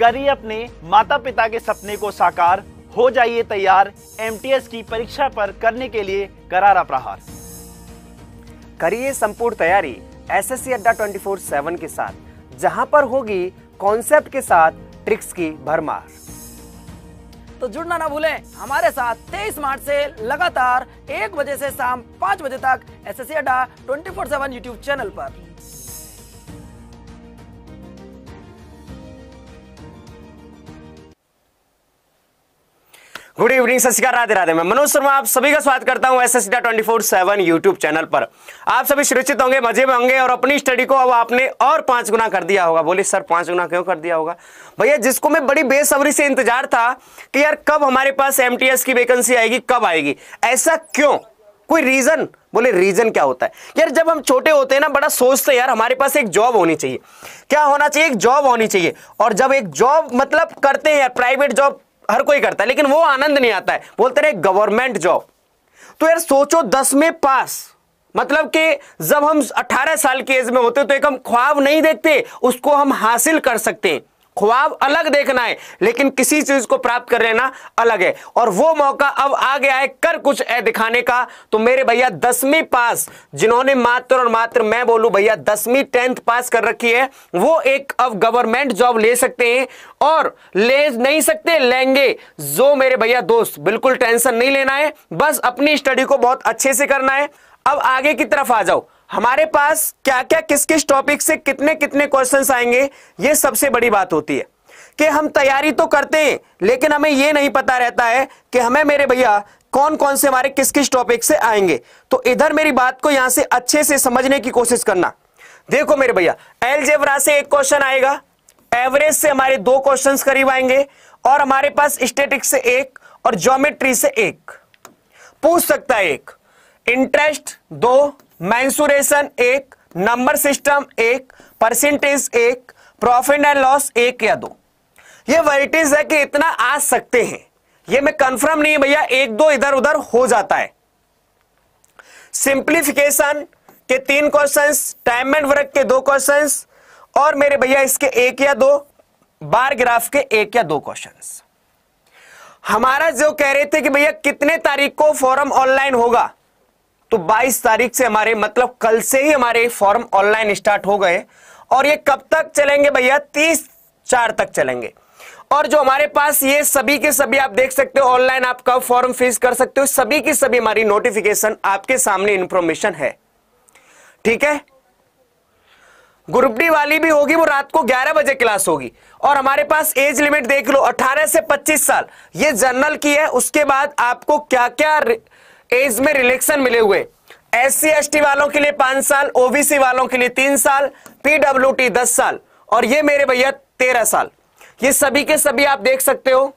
करिए अपने माता पिता के सपने को साकार हो जाइए तैयार एमटीएस की परीक्षा पर करने के लिए करारा प्रहार करिए संपूर्ण तैयारी एसएससी अड्डा 24/7 के साथ जहां पर होगी कॉन्सेप्ट के साथ ट्रिक्स की भरमार तो जुड़ना ना भूलें हमारे साथ 23 मार्च से लगातार एक बजे से शाम पांच बजे तक एसएससी अड्डा 24/7 यूट्यूब चैनल पर गुड इवनिंग सत्यार राधे राधे मैं मनोज शर्मा आप सभी का स्वागत करता हूं S S twenty four seven YouTube channel पर आप सभी सुरक्षित होंगे मजे में होंगे और अपनी स्टडी को अब आपने और पांच गुना कर दिया होगा बोले सर पांच गुना क्यों कर दिया होगा भैया जिसको मैं बड़ी बेसब्री से इंतजार था कि यार कब हमारे पास एम की वैकेंसी आएगी कब आएगी ऐसा क्यों कोई रीजन बोले रीजन क्या होता है यार जब हम छोटे होते हैं ना बड़ा सोचते हैं यार हमारे पास एक जॉब होनी चाहिए क्या होना चाहिए एक जॉब होनी चाहिए और जब एक जॉब मतलब करते हैं यार प्राइवेट जॉब हर कोई करता है लेकिन वो आनंद नहीं आता है बोलते रहे गवर्नमेंट जॉब तो यार सोचो दस में पास मतलब कि जब हम 18 साल की एज में होते तो एक हम ख्वाब नहीं देखते उसको हम हासिल कर सकते हैं ख्वाब अलग देखना है लेकिन किसी चीज को प्राप्त कर लेना अलग है और वो मौका अब आ गया है कर कुछ है दिखाने का तो मेरे भैया दसवीं पास जिन्होंने मात्र और मात्र मैं बोलू भैया दसवीं टेंथ पास कर रखी है वो एक अब गवर्नमेंट जॉब ले सकते हैं और ले नहीं सकते लेंगे जो मेरे भैया दोस्त बिल्कुल टेंशन नहीं लेना है बस अपनी स्टडी को बहुत अच्छे से करना है अब आगे की तरफ आ जाओ हमारे पास क्या क्या किस किस टॉपिक से कितने कितने क्वेश्चंस आएंगे ये सबसे बड़ी बात होती है कि हम तैयारी तो करते हैं लेकिन हमें ये नहीं पता रहता है कि हमें मेरे भैया कौन कौन से हमारे किस किस टॉपिक से आएंगे तो इधर मेरी बात को यहां से अच्छे से समझने की कोशिश करना देखो मेरे भैया जेवरा से एक क्वेश्चन आएगा एवरेज से हमारे दो क्वेश्चन करीब आएंगे और हमारे पास स्टेटिक्स से एक और ज्योमेट्री से एक पूछ सकता है एक इंटरेस्ट दो मैंसुरेशन एक नंबर सिस्टम एक परसेंटेज एक प्रॉफिट एंड लॉस एक या दो ये वराइटीज है कि इतना आ सकते हैं ये मैं कंफर्म नहीं भैया एक दो इधर उधर हो जाता है सिंप्लीफिकेशन के तीन क्वेश्चंस टाइम एंड वर्क के दो क्वेश्चंस और मेरे भैया इसके एक या दो बार ग्राफ के एक या दो क्वेश्चंस हमारा जो कह रहे थे कि भैया कितने तारीख को फॉरम ऑनलाइन होगा तो 22 तारीख से हमारे मतलब कल से ही हमारे फॉर्म ऑनलाइन स्टार्ट हो गए और ये कब तक चलेंगे भैया तीस चार तक चलेंगे और जो हमारे पास ये सभी के सभी आप देख सकते हो ऑनलाइन आपका फॉर्म फीस कर सकते हो सभी की सभी हमारी नोटिफिकेशन आपके सामने इंफॉर्मेशन है ठीक है ग्रुप डी वाली भी होगी वो रात को 11 बजे क्लास होगी और हमारे पास एज लिमिट देख लो 18 से 25 साल ये जनरल की है उसके बाद आपको क्या क्या रे... एज में रिलेक्शन मिले हुए एस सी वालों के लिए पांच साल ओबीसी वालों के लिए तीन साल पीडब्ल्यू दस साल और ये मेरे भैया तेरह साल ये सभी के सभी आप देख सकते हो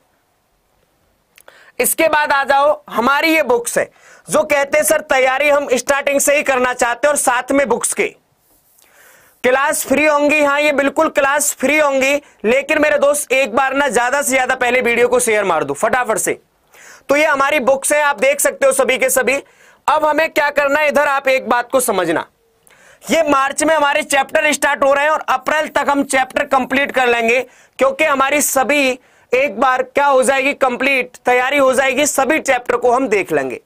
इसके बाद आ जाओ हमारी ये बुक्स है जो कहते हैं सर तैयारी हम स्टार्टिंग से ही करना चाहते हैं और साथ में बुक्स के क्लास फ्री होंगी हाँ ये बिल्कुल क्लास फ्री होंगी लेकिन मेरे दोस्त एक बार ना ज्यादा से ज्यादा पहले वीडियो को शेयर मार दो फटाफट से तो ये हमारी बुक्स है आप देख सकते हो सभी के सभी अब हमें क्या करना है इधर आप एक बात को समझना ये मार्च में हमारे चैप्टर स्टार्ट हो रहे हैं और अप्रैल तक हम चैप्टर कंप्लीट कर लेंगे क्योंकि हमारी सभी एक बार क्या हो जाएगी कंप्लीट तैयारी हो जाएगी सभी चैप्टर को हम देख लेंगे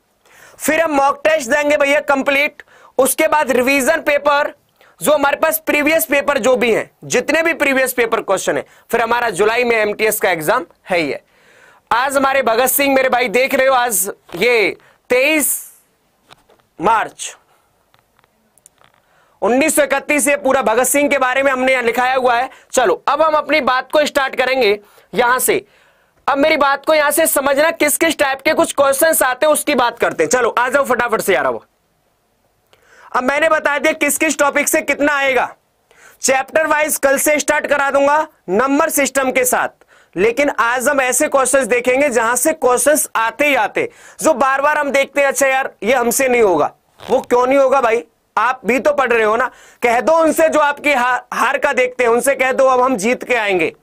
फिर हम मॉक टेस्ट देंगे भैया कंप्लीट उसके बाद रिवीजन पेपर जो हमारे पास प्रीवियस पेपर जो भी हैं जितने भी प्रीवियस पेपर क्वेश्चन है फिर हमारा जुलाई में एमटीएस का एग्जाम है ही है आज हमारे भगत सिंह मेरे भाई देख रहे हो आज ये तेईस मार्च इकतीस से पूरा भगत सिंह के बारे में हमने यहां लिखाया हुआ है चलो अब हम अपनी बात को स्टार्ट करेंगे यहां से अब मेरी बात को यहां से समझना किस किस टाइप के कुछ क्वेश्चन आते हैं उसकी बात करते हैं चलो आ जाओ फटाफट से आ रहा हो अब मैंने बता दिया किस किस टॉपिक से कितना आएगा चैप्टर वाइज कल से स्टार्ट करा दूंगा नंबर सिस्टम के साथ लेकिन आज हम ऐसे क्वेश्चंस देखेंगे जहां से क्वेश्चंस आते ही आते जो बार बार हम देखते हैं अच्छा यार ये हमसे नहीं होगा वो क्यों नहीं होगा भाई आप भी तो पढ़ रहे हो ना कह दो उनसे जो आपकी हार, हार का देखते हैं उनसे कह दो अब हम जीत के आएंगे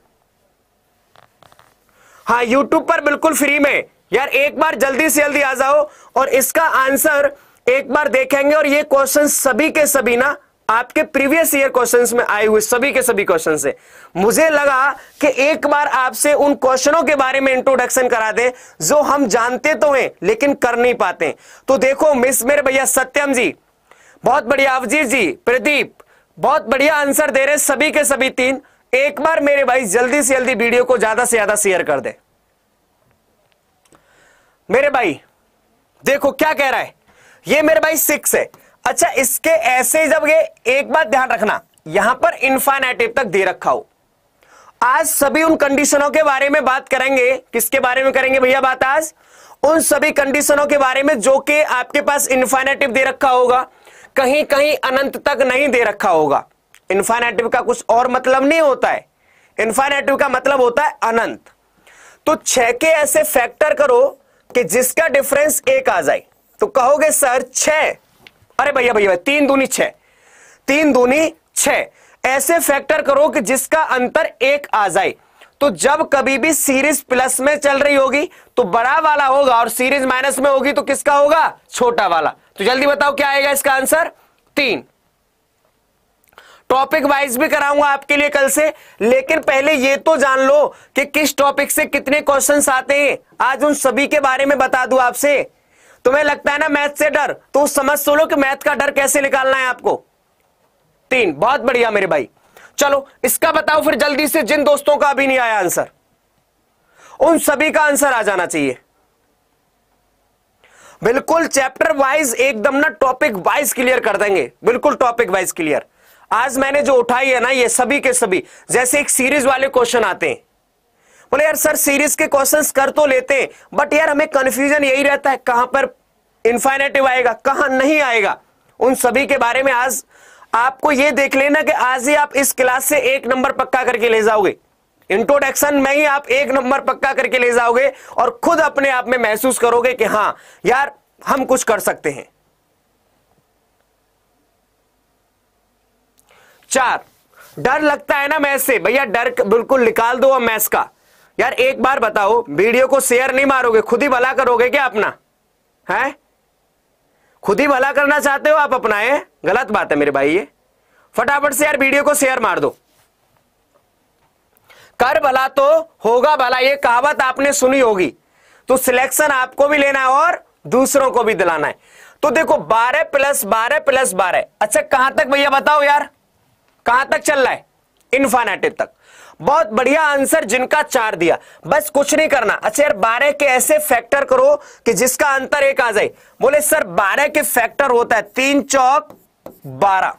हाँ यूट्यूब पर बिल्कुल फ्री में यार एक बार जल्दी से जल्दी आ जाओ और इसका आंसर एक बार देखेंगे और ये क्वेश्चन सभी के सभी ना आपके प्रीवियस ईयर क्वेश्चंस में आए हुए सभी के सभी क्वेश्चन है मुझे लगा कि एक बार आपसे उन क्वेश्चनों के बारे में इंट्रोडक्शन करा दे जो हम जानते तो हैं लेकिन कर नहीं पाते तो देखो मिस मेरे भैया सत्यम जी बहुत बढ़िया अवजीत जी प्रदीप बहुत बढ़िया आंसर दे रहे सभी के सभी तीन एक बार मेरे भाई जल्दी से जल्दी वीडियो को ज्यादा से ज्यादा शेयर कर दे मेरे भाई देखो क्या कह रहा है ये मेरे भाई सिक्स है अच्छा इसके ऐसे जब ये एक बात ध्यान रखना यहां पर इन्फाइनेटिव तक दे रखा हो आज सभी उन कंडीशनों के बारे में बात करेंगे किसके बारे में करेंगे भैया बात आज उन सभी कंडीशनों के बारे में जो कि आपके पास इन्फाइनेटिव दे रखा होगा कहीं कहीं अनंत तक नहीं दे रखा होगा इन्फाइनेटिव का कुछ और मतलब नहीं होता है इन्फाइनेटिव का मतलब होता है अनंत तो छह के ऐसे फैक्टर करो कि जिसका डिफरेंस एक आ जाए तो कहोगे सर छह अरे भैया भैया तीन दूनी छह तीन दूनी छह ऐसे फैक्टर करो कि जिसका अंतर एक आ जाए तो जब कभी भी सीरीज प्लस में चल रही होगी तो बड़ा वाला होगा और सीरीज माइनस में होगी तो किसका होगा छोटा वाला तो जल्दी बताओ क्या आएगा इसका आंसर तीन टॉपिक वाइज भी कराऊंगा आपके लिए कल से लेकिन पहले यह तो जान लो कि किस टॉपिक से कितने क्वेश्चन आते हैं आज उन सभी के बारे में बता दू आपसे तुम्हें लगता है ना मैथ से डर तो समझ सो लो कि मैथ का डर कैसे निकालना है आपको तीन बहुत बढ़िया मेरे भाई चलो इसका बताओ फिर जल्दी से जिन दोस्तों का अभी नहीं आया आंसर उन सभी का आंसर आ जाना चाहिए बिल्कुल चैप्टर वाइज एकदम ना टॉपिक वाइज क्लियर कर देंगे बिल्कुल टॉपिक वाइज क्लियर आज मैंने जो उठाई है ना ये सभी के सभी जैसे एक सीरीज वाले क्वेश्चन आते हैं बोले यार सर सीरीज के क्वेश्चंस कर तो लेते हैं बट यार हमें कंफ्यूजन यही रहता है कहां पर इन्फाइनेटिव आएगा कहां नहीं आएगा उन सभी के बारे में आज आपको यह देख लेना कि आज ही आप इस क्लास से एक नंबर पक्का करके ले जाओगे इंट्रोडक्शन में ही आप एक नंबर पक्का करके ले जाओगे और खुद अपने आप में महसूस करोगे कि हां यार हम कुछ कर सकते हैं चार डर लगता है ना मैथ से भैया डर बिल्कुल निकाल दो अब मैथ्स का यार एक बार बताओ वीडियो को शेयर नहीं मारोगे खुद ही भला करोगे क्या अपना है खुद ही भला करना चाहते हो आप अपना ये गलत बात है मेरे भाई ये फटाफट से यार वीडियो को शेयर मार दो कर भला तो होगा भला ये कहावत आपने सुनी होगी तो सिलेक्शन आपको भी लेना है और दूसरों को भी दिलाना है तो देखो 12 प्लस 12 प्लस 12 अच्छा कहां तक भैया बताओ यार कहां तक चल रहा है इन्फानेटिव तक बहुत बढ़िया आंसर जिनका चार दिया बस कुछ नहीं करना अच्छा यार बारह के ऐसे फैक्टर करो कि जिसका अंतर एक आ जाए बोले सर बारह के फैक्टर होता है तीन चौक बारह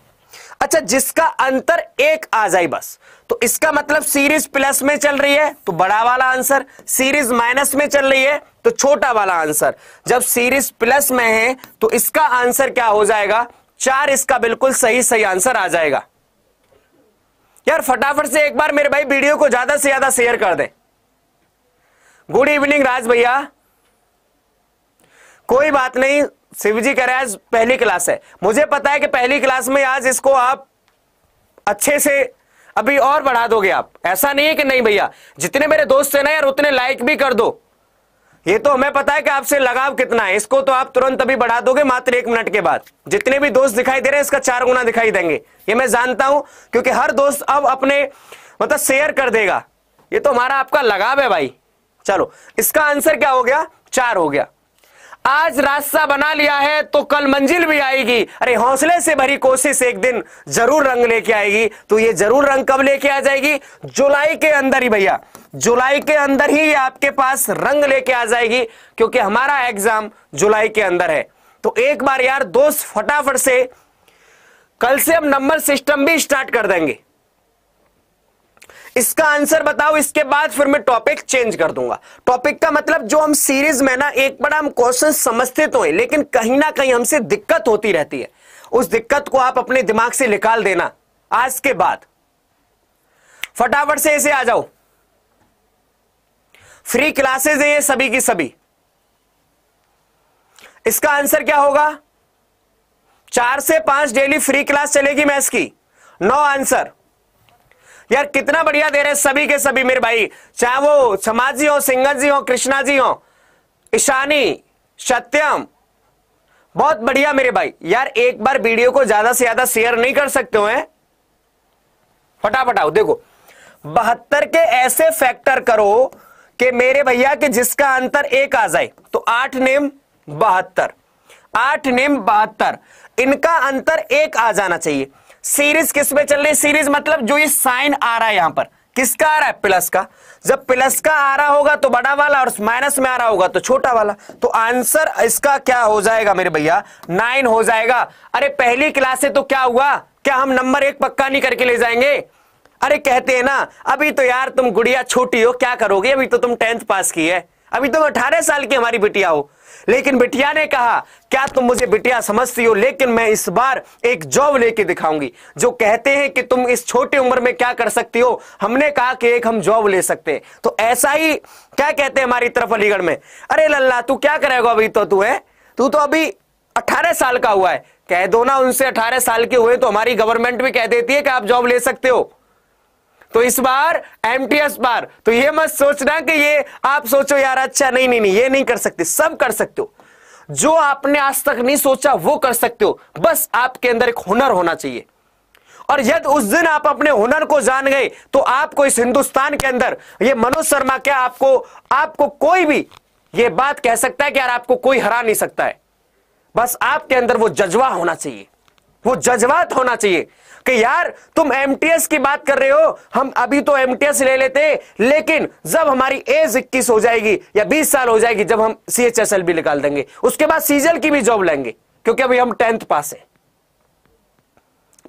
अच्छा जिसका अंतर एक आ जाए बस तो इसका मतलब सीरीज प्लस में चल रही है तो बड़ा वाला आंसर सीरीज माइनस में चल रही है तो छोटा वाला आंसर जब सीरीज प्लस में है तो इसका आंसर क्या हो जाएगा चार इसका बिल्कुल सही सही आंसर आ जाएगा यार फटाफट से एक बार मेरे भाई वीडियो को ज्यादा से ज्यादा शेयर कर दें गुड इवनिंग राज भैया कोई बात नहीं शिव जी कह रहे आज पहली क्लास है मुझे पता है कि पहली क्लास में आज इसको आप अच्छे से अभी और बढ़ा दोगे आप ऐसा नहीं है कि नहीं भैया जितने मेरे दोस्त है ना यार उतने लाइक भी कर दो ये तो हमें पता है कि आपसे लगाव कितना है इसको तो आप तुरंत अभी बढ़ा दोगे मात्र एक मिनट के बाद जितने भी दोस्त दिखाई दे रहे हैं इसका चार गुना दिखाई देंगे ये मैं जानता हूं क्योंकि हर दोस्त अब अपने मतलब शेयर कर देगा ये तो हमारा आपका लगाव है भाई चलो इसका आंसर क्या हो गया चार हो गया आज रास्ता बना लिया है तो कल मंजिल भी आएगी अरे हौसले से भरी कोशिश एक दिन जरूर रंग लेके आएगी तो ये जरूर रंग कब लेके आ जाएगी जुलाई के अंदर ही भैया जुलाई के अंदर ही आपके पास रंग लेके आ जाएगी क्योंकि हमारा एग्जाम जुलाई के अंदर है तो एक बार यार दोस्त फटाफट से कल से हम नंबर सिस्टम भी स्टार्ट कर देंगे इसका आंसर बताओ इसके बाद फिर मैं टॉपिक चेंज कर दूंगा टॉपिक का मतलब जो हम सीरीज में ना एक बड़ा हम क्वेश्चन समझते तो हैं लेकिन कहीं ना कहीं हमसे दिक्कत होती रहती है उस दिक्कत को आप अपने दिमाग से निकाल देना आज के बाद फटाफट से ऐसे आ जाओ फ्री क्लासेस है ये सभी की सभी इसका आंसर क्या होगा चार से पांच डेली फ्री क्लास चलेगी मैथ्स की नो आंसर यार कितना बढ़िया दे रहे सभी के सभी मेरे भाई चाहे वो समाज जी हो सिंगल जी हो कृष्णा जी हो ईशानी सत्यम बहुत बढ़िया मेरे भाई यार एक बार वीडियो को ज्यादा से ज्यादा शेयर नहीं कर सकते हो हैं फटाफट आओ देखो बहत्तर के ऐसे फैक्टर करो कि मेरे भैया के जिसका अंतर एक आ जाए तो आठ नेम बहत्तर आठ नेम बहत्तर इनका अंतर एक आ जाना चाहिए सीरीज किस में चल रही सीरीज मतलब जो ये साइन आ रहा है यहां पर किसका आ रहा है प्लस का जब प्लस का आ रहा होगा तो बड़ा वाला और माइनस में आ रहा होगा तो छोटा वाला तो आंसर इसका क्या हो जाएगा मेरे भैया नाइन हो जाएगा अरे पहली क्लास से तो क्या हुआ क्या हम नंबर एक पक्का नहीं करके ले जाएंगे अरे कहते हैं ना अभी तो यार तुम गुड़िया छोटी हो क्या करोगे अभी तो तुम टेंथ पास की है अभी तुम तो अठारह साल की हमारी बिटिया हो लेकिन बिटिया ने कहा क्या तुम मुझे बिटिया समझती हो लेकिन मैं इस बार एक जॉब लेके दिखाऊंगी जो कहते हैं कि तुम इस छोटी उम्र में क्या कर सकती हो हमने कहा कि एक हम जॉब ले सकते हैं तो ऐसा ही क्या कहते हैं हमारी तरफ अलीगढ़ में अरे लल्ला तू क्या करेगा अभी तो तू है तू तो अभी अठारह साल का हुआ है कह दो ना उनसे अठारह साल के हुए तो हमारी गवर्नमेंट भी कह देती है कि आप जॉब ले सकते हो तो इस बार एस बार तो ये मत सोचना कि ये आप सोचो यार अच्छा नहीं नहीं नहीं ये नहीं कर सकते सब कर सकते हो जो आपने आज तक नहीं सोचा वो कर सकते हो बस आपके अंदर एक हुनर होना चाहिए और यदि उस दिन आप अपने हुनर को जान गए तो आपको इस हिंदुस्तान के अंदर ये मनोज शर्मा क्या आपको आपको कोई भी ये बात कह सकता है कि यार आपको कोई हरा नहीं सकता है बस आपके अंदर वो जज्बा होना चाहिए वो जज्बात होना चाहिए कि यार तुम एमटीएस की बात कर रहे हो हम अभी तो एमटीएस ले लेते लेकिन जब हमारी एज इक्कीस हो जाएगी या बीस साल हो जाएगी जब हम भी निकाल देंगे उसके बाद सीजल की भी जॉब लेंगे क्योंकि अभी हम टेंथ पास है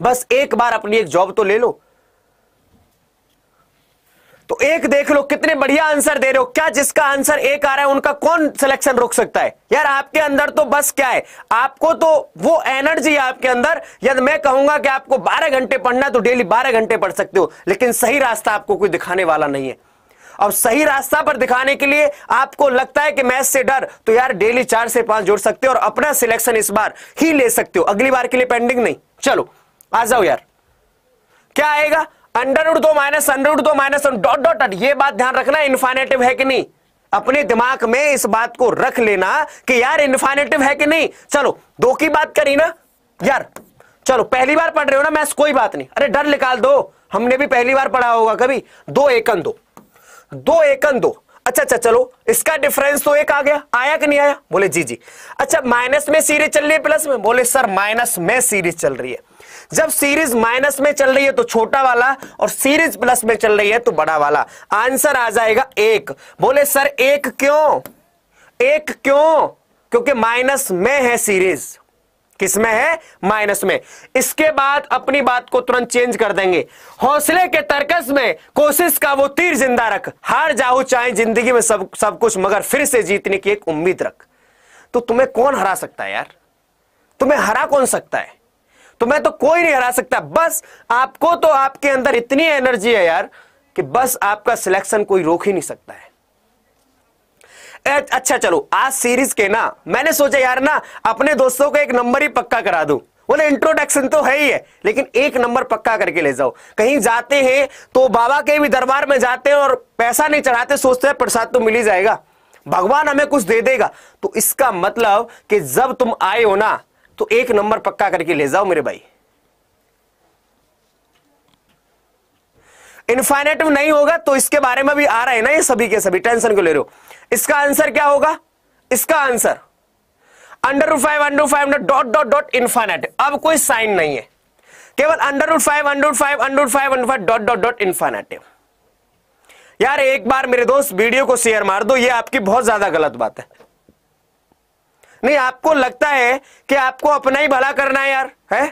बस एक बार अपनी एक जॉब तो ले लो तो एक देख लो कितने बढ़िया आंसर दे रहे हो क्या जिसका आंसर एक आ रहा है उनका कौन सिलेक्शन रोक सकता है यार आपके अंदर तो बस क्या है आपको तो वो एनर्जी है आपके अंदर यदि मैं कहूंगा कि आपको 12 घंटे पढ़ना है तो डेली 12 घंटे पढ़ सकते हो लेकिन सही रास्ता आपको कोई दिखाने वाला नहीं है अब सही रास्ता पर दिखाने के लिए आपको लगता है कि मैथ से डर तो यार डेली चार से पांच जोड़ सकते हो और अपना सिलेक्शन इस बार ही ले सकते हो अगली बार के लिए पेंडिंग नहीं चलो आ जाओ यार क्या आएगा अंडर रूट दो माइनस अंडर रूट दो माइनस डॉट डॉट डॉट ये बात ध्यान रखना इन्फाइनेटिव है कि नहीं अपने दिमाग में इस बात को रख लेना कि यार इन्फाइनेटिव है कि नहीं चलो दो की बात करी ना यार चलो पहली बार पढ़ रहे हो ना मैथ्स कोई बात नहीं अरे डर निकाल दो हमने भी पहली बार पढ़ा होगा कभी दो एकन दो दो एकन दो अच्छा अच्छा चलो इसका डिफरेंस तो एक आ गया आया कि नहीं आया बोले जी जी अच्छा माइनस में सीरीज चल रही है प्लस में बोले सर माइनस में सीरीज चल रही है जब सीरीज माइनस में चल रही है तो छोटा वाला और सीरीज प्लस में चल रही है तो बड़ा वाला आंसर आ जाएगा एक बोले सर एक क्यों एक क्यों क्योंकि माइनस में है सीरीज किसमें है माइनस में इसके बाद अपनी बात को तुरंत चेंज कर देंगे हौसले के तर्कस में कोशिश का वो तीर जिंदा रख हार जाओ चाहे जिंदगी में सब सब कुछ मगर फिर से जीतने की एक उम्मीद रख तो तुम्हें कौन हरा सकता है यार तुम्हें हरा कौन सकता है तो मैं तो कोई नहीं हरा सकता बस आपको तो आपके अंदर इतनी एनर्जी है यार कि बस आपका सिलेक्शन कोई रोक ही नहीं सकता है अच्छा चलो आज सीरीज के ना मैंने सोचा यार ना अपने दोस्तों को एक नंबर ही पक्का करा दू बोले इंट्रोडक्शन तो है ही है लेकिन एक नंबर पक्का करके ले जाओ कहीं जाते हैं तो बाबा के भी दरबार में जाते हैं और पैसा नहीं चढ़ाते सोचते हैं प्रसाद तो मिल ही जाएगा भगवान हमें कुछ दे देगा तो इसका मतलब कि जब तुम आए हो ना तो एक नंबर पक्का करके ले जाओ मेरे भाई इनफाइनेटिव नहीं होगा तो इसके बारे में भी आ रहा है ना ये सभी के सभी टेंशन को ले रहे हो इसका आंसर क्या होगा इसका answer under root five under five under dot dot dot infinite अब कोई साइन नहीं है केवल under root five under five under five under five dot dot dot infinitive यार एक बार मेरे दोस्त वीडियो को शेयर मार दो ये आपकी बहुत ज्यादा गलत बात है नहीं आपको लगता है कि आपको अपना ही भला करना है यार है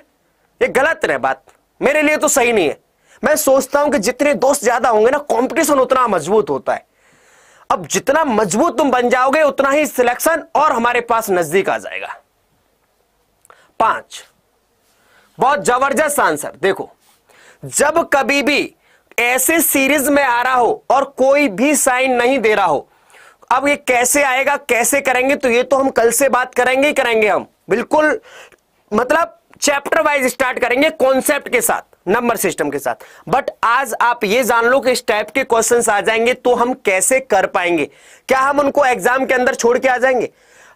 ये गलत है बात मेरे लिए तो सही नहीं है मैं सोचता हूं कि जितने दोस्त ज्यादा होंगे ना कंपटीशन उतना मजबूत होता है अब जितना मजबूत तुम बन जाओगे उतना ही सिलेक्शन और हमारे पास नजदीक आ जाएगा पांच बहुत जबरदस्त आंसर देखो जब कभी भी ऐसे सीरीज में आ रहा हो और कोई भी साइन नहीं दे रहा हो अब ये कैसे आएगा कैसे करेंगे तो ये तो हम कल से बात करेंगे ही करेंगे हम बिल्कुल मतलब चैप्टर वाइज स्टार्ट करेंगे कॉन्सेप्ट के साथ नंबर सिस्टम के साथ बट आज आप ये जान लो कि इस टाइप के क्वेश्चंस आ जाएंगे तो हम कैसे कर पाएंगे क्या हम उनको एग्जाम के अंदर छोड़ के आ जाएंगे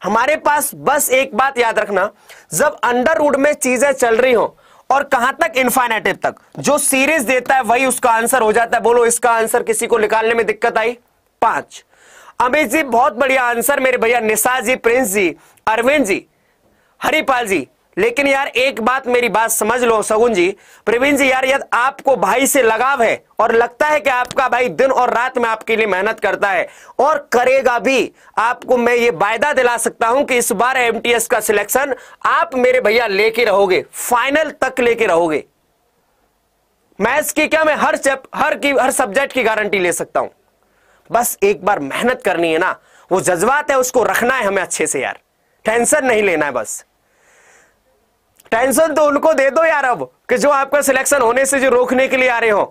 हमारे पास बस एक बात याद रखना जब अंडरवुड में चीजें चल रही हो और कहां तक इन्फाइनेटिव तक जो सीरीज देता है वही उसका आंसर हो जाता है बोलो इसका आंसर किसी को निकालने में दिक्कत आई पांच अमित जी बहुत बढ़िया आंसर मेरे भैया निशा जी प्रिंस जी अरविंद जी हरिपाल जी लेकिन यार एक बात मेरी बात समझ लो सगुन जी प्रवीण जी यार यदि आपको भाई से लगाव है और लगता है कि आपका भाई दिन और रात में आपके लिए मेहनत करता है और करेगा भी आपको मैं ये वायदा दिला सकता हूं कि इस बार एमटीएस का सिलेक्शन आप मेरे भैया लेके रहोगे फाइनल तक लेके रहोगे मैथ्स की क्या मैं हर चप, हर की हर सब्जेक्ट की गारंटी ले सकता हूं बस एक बार मेहनत करनी है ना वो जज्बात है उसको रखना है हमें अच्छे से यार टेंशन नहीं लेना है बस टेंशन तो उनको दे दो यार अब कि जो आपका सिलेक्शन होने से जो रोकने के लिए आ रहे हो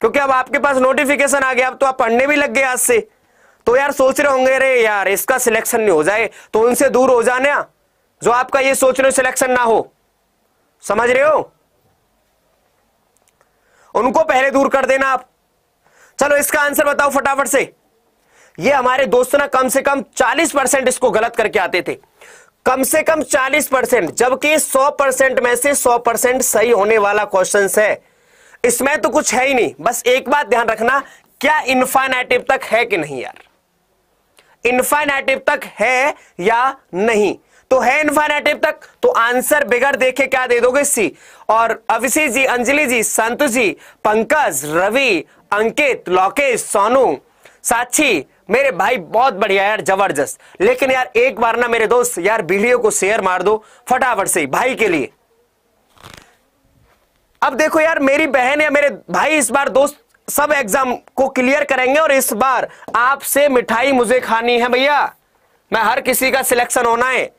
क्योंकि अब आपके पास नोटिफिकेशन आ गया अब तो आप पढ़ने भी लग गए आज से तो यार सोच रहे होंगे अरे यार इसका सिलेक्शन नहीं हो जाए तो उनसे दूर हो जाने जो आपका ये सोच रहे हो सिलेक्शन ना हो समझ रहे हो उनको पहले दूर कर देना आप चलो इसका आंसर बताओ फटाफट से ये हमारे दोस्त ना कम से कम 40 परसेंट इसको गलत करके आते थे कम से कम 40 परसेंट जबकि 100 परसेंट में से 100 परसेंट सही होने वाला क्वेश्चन है इसमें तो कुछ है ही नहीं बस एक बात ध्यान रखना क्या इन्फाइनेटिव तक है कि नहीं यार इन्फाइनेटिव तक है या नहीं तो है इन्फाइनेटिव तक तो आंसर बिगड़ देखे क्या दे दोगे सी और अभिषेक जी अंजलि जी संतु जी पंकज रवि अंकित लोकेश सोनू साक्षी मेरे भाई बहुत बढ़िया यार जबरदस्त लेकिन यार एक बार ना मेरे दोस्त यार वीडियो को शेयर मार दो फटाफट से भाई के लिए अब देखो यार मेरी बहन या मेरे भाई इस बार दोस्त सब एग्जाम को क्लियर करेंगे और इस बार आपसे मिठाई मुझे खानी है भैया मैं हर किसी का सिलेक्शन होना है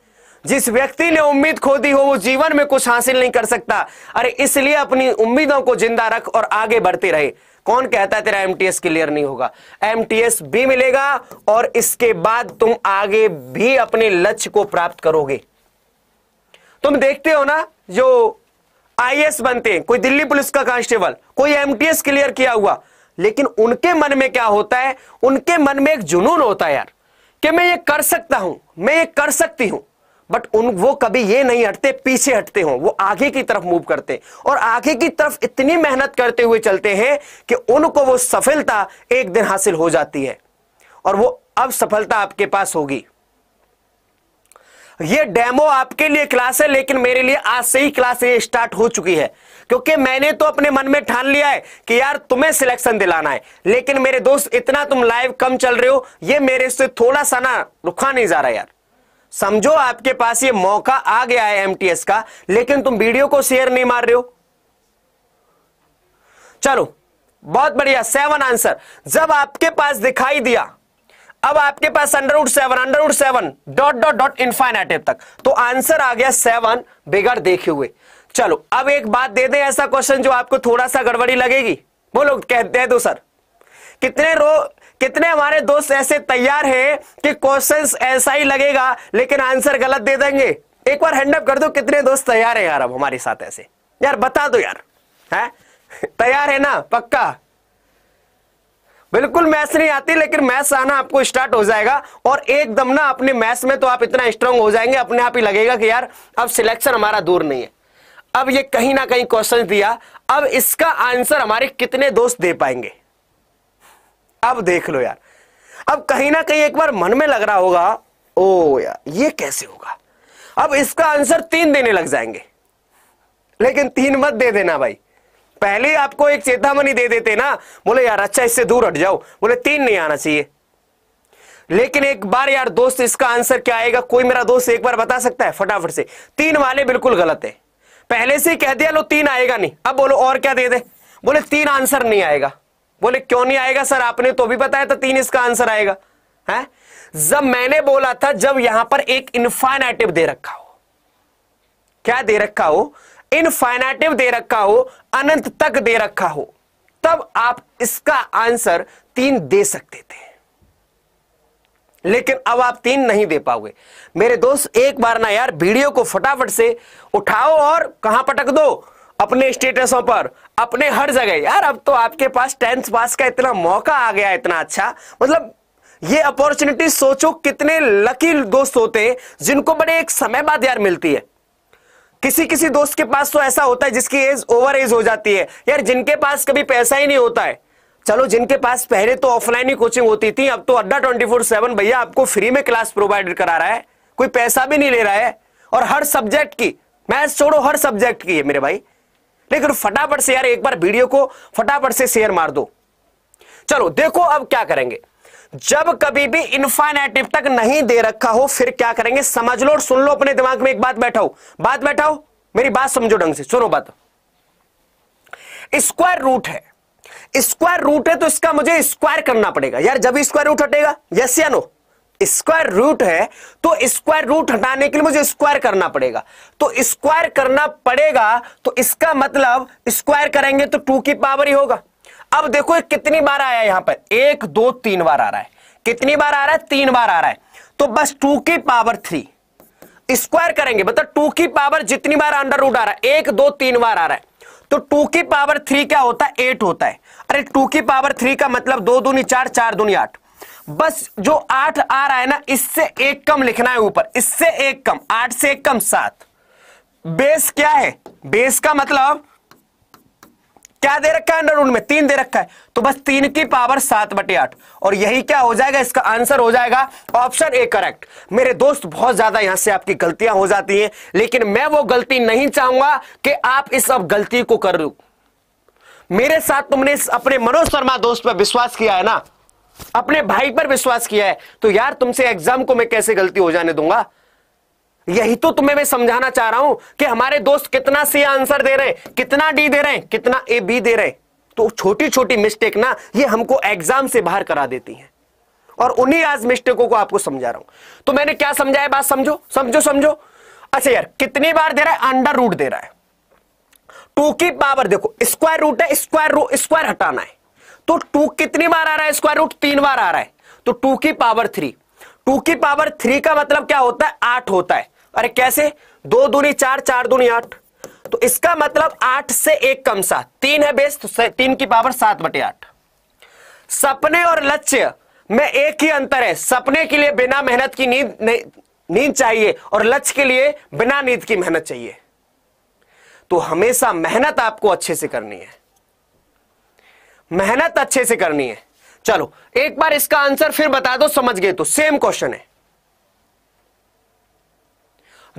जिस व्यक्ति ने उम्मीद खो दी हो वो जीवन में कुछ हासिल नहीं कर सकता अरे इसलिए अपनी उम्मीदों को जिंदा रख और आगे बढ़ते रहे कौन कहता है तेरा एमटीएस क्लियर नहीं होगा एमटीएस भी मिलेगा और इसके बाद तुम आगे भी अपने लक्ष्य को प्राप्त करोगे तुम देखते हो ना जो आईएएस बनते हैं कोई दिल्ली पुलिस का कांस्टेबल कोई एमटीएस क्लियर किया हुआ लेकिन उनके मन में क्या होता है उनके मन में एक जुनून होता है यार कि मैं ये कर सकता हूं मैं ये कर सकती हूं बट उन वो कभी ये नहीं हटते पीछे हटते हों वो आगे की तरफ मूव करते और आगे की तरफ इतनी मेहनत करते हुए चलते हैं कि उनको वो सफलता एक दिन हासिल हो जाती है और वो अब सफलता आपके पास होगी ये डेमो आपके लिए क्लास है लेकिन मेरे लिए आज से ही क्लास ये स्टार्ट हो चुकी है क्योंकि मैंने तो अपने मन में ठान लिया है कि यार तुम्हें सिलेक्शन दिलाना है लेकिन मेरे दोस्त इतना तुम लाइव कम चल रहे हो ये मेरे से थोड़ा सा ना रुखा नहीं जा रहा यार समझो आपके पास ये मौका आ गया है एमटीएस का लेकिन तुम वीडियो को शेयर नहीं मार रहे हो चलो बहुत बढ़िया सेवन आंसर जब आपके पास दिखाई दिया अब आपके पास under root seven under root seven dot dot dot infinitive तक तो आंसर आ गया सेवन बिगड़ देखे हुए चलो अब एक बात दे दें ऐसा क्वेश्चन जो आपको थोड़ा सा गड़बड़ी लगेगी बोलो कह दे दो सर कितने रो कितने हमारे दोस्त ऐसे तैयार हैं कि क्वेश्चंस ऐसा ही लगेगा लेकिन आंसर गलत दे देंगे एक बार हैंडअप कर दो कितने दोस्त तैयार है यार अब हमारे साथ ऐसे यार बता दो यार है तैयार है ना पक्का बिल्कुल मैथ्स नहीं आती लेकिन मैथ्स आना आपको स्टार्ट हो जाएगा और एकदम ना अपने मैथ्स में तो आप इतना स्ट्रांग हो जाएंगे अपने आप ही लगेगा कि यार अब सिलेक्शन हमारा दूर नहीं है अब ये कहीं ना कहीं क्वेश्चन दिया अब इसका आंसर हमारे कितने दोस्त दे पाएंगे अब देख लो यार अब कहीं ना कहीं एक बार मन में लग रहा होगा ओ यार ये कैसे होगा अब इसका आंसर तीन देने लग जाएंगे लेकिन तीन मत दे देना भाई पहले आपको एक चेतावनी दे देते ना बोले यार अच्छा इससे दूर हट जाओ बोले तीन नहीं आना चाहिए लेकिन एक बार यार दोस्त इसका आंसर क्या आएगा कोई मेरा दोस्त एक बार बता सकता है फटाफट से तीन वाले बिल्कुल गलत है पहले से कह दिया लो तीन आएगा नहीं अब बोलो और क्या दे दे बोले तीन आंसर नहीं आएगा बोले क्यों नहीं आएगा सर आपने तो भी बताया था तीन इसका आंसर आएगा है जब मैंने बोला था जब यहां पर एक इनफाइनाटिव दे रखा हो क्या दे रखा हो इनफाइनाटिव दे रखा हो अनंत तक दे रखा हो तब आप इसका आंसर तीन दे सकते थे लेकिन अब आप तीन नहीं दे पाओगे मेरे दोस्त एक बार ना यार वीडियो को फटाफट से उठाओ और कहां पटक दो अपने स्टेटसों पर अपने हर जगह यार अब तो आपके पास टेंथ पास का इतना मौका आ गया इतना अच्छा मतलब ये अपॉर्चुनिटी सोचो कितने लकी दोस्त होते हैं जिनको बड़े एक समय बाद यार मिलती है किसी किसी दोस्त के पास तो ऐसा होता है जिसकी एज ओवर एज हो जाती है यार जिनके पास कभी पैसा ही नहीं होता है चलो जिनके पास पहले तो ऑफलाइन ही कोचिंग होती थी अब तो अड्डा ट्वेंटी फोर सेवन भैया आपको फ्री में क्लास प्रोवाइड करा रहा है कोई पैसा भी नहीं ले रहा है और हर सब्जेक्ट की मैथ छोड़ो हर सब्जेक्ट की है मेरे भाई लेकिन फटाफट से यार एक बार वीडियो को फटाफट से शेयर मार दो चलो देखो अब क्या करेंगे जब कभी भी इंफाइनेटिव तक नहीं दे रखा हो फिर क्या करेंगे समझ लो और सुन लो अपने दिमाग में एक बात बैठाओ बात बैठाओ मेरी बात समझो ढंग से सुनो बात स्क्वायर रूट है स्क्वायर रूट है तो इसका मुझे स्क्वायर करना पड़ेगा यार जब स्क्वायर रूट हटेगा यस या नो स्क्वायर रूट है तो स्क्वायर रूट हटाने के लिए मुझे स्क्वायर करना पड़ेगा तो स्क्वायर करना पड़ेगा तो इसका मतलब स्क्वायर करेंगे तो टू की पावर ही होगा अब देखो कितनी बार आया यहां पर एक दो तीन बार आ रहा है कितनी बार आ रहा है तीन बार आ रहा है तो बस टू की पावर थ्री स्क्वायर करेंगे मतलब टू की पावर जितनी बार अंडर रूट आ रहा है एक दो तीन बार आ रहा है तो टू की पावर थ्री क्या होता है एट होता है अरे टू की पावर थ्री का मतलब दो दूनी चार चार दूनी आठ बस जो आठ आ रहा है ना इससे एक कम लिखना है ऊपर इससे एक कम आठ से एक कम सात बेस क्या है बेस का मतलब क्या दे रखा है अंडर रूट में तीन दे रखा है तो बस तीन की पावर सात बटे आठ और यही क्या हो जाएगा इसका आंसर हो जाएगा ऑप्शन ए करेक्ट मेरे दोस्त बहुत ज्यादा यहां से आपकी गलतियां हो जाती हैं लेकिन मैं वो गलती नहीं चाहूंगा कि आप इस अब गलती को कर मेरे साथ तुमने अपने मनोज शर्मा दोस्त पर विश्वास किया है ना अपने भाई पर विश्वास किया है तो यार तुमसे एग्जाम को मैं कैसे गलती हो जाने दूंगा यही तो तुम्हें मैं समझाना चाह रहा हूं कि हमारे दोस्त कितना सी आंसर दे रहे हैं कितना डी दे रहे हैं कितना ए बी दे रहे हैं तो छोटी छोटी मिस्टेक ना ये हमको एग्जाम से बाहर करा देती है और उन्हीं आज मिस्टेकों को आपको समझा रहा हूं तो मैंने क्या समझाया बात समझो समझो समझो अच्छा यार कितनी बार दे रहा है अंडर रूट दे रहा है टू की पावर देखो स्क्वायर रूट है स्क्वायर स्क्वायर हटाना है तो टू कितनी बार आ रहा है स्क्वायर रूट तीन बार आ रहा है तो टू की पावर थ्री टू की पावर थ्री का मतलब क्या होता है आठ होता है अरे कैसे दो दूनी चार चार दूनी आठ तो इसका मतलब आठ से एक कम सा तीन है बेस तो तीन की पावर सात बटे आठ सपने और लक्ष्य में एक ही अंतर है सपने के लिए बिना मेहनत की नींद नींद चाहिए और लक्ष्य के लिए बिना नींद की मेहनत चाहिए तो हमेशा मेहनत आपको अच्छे से करनी है मेहनत अच्छे से करनी है चलो एक बार इसका आंसर फिर बता दो समझ गए तो सेम क्वेश्चन है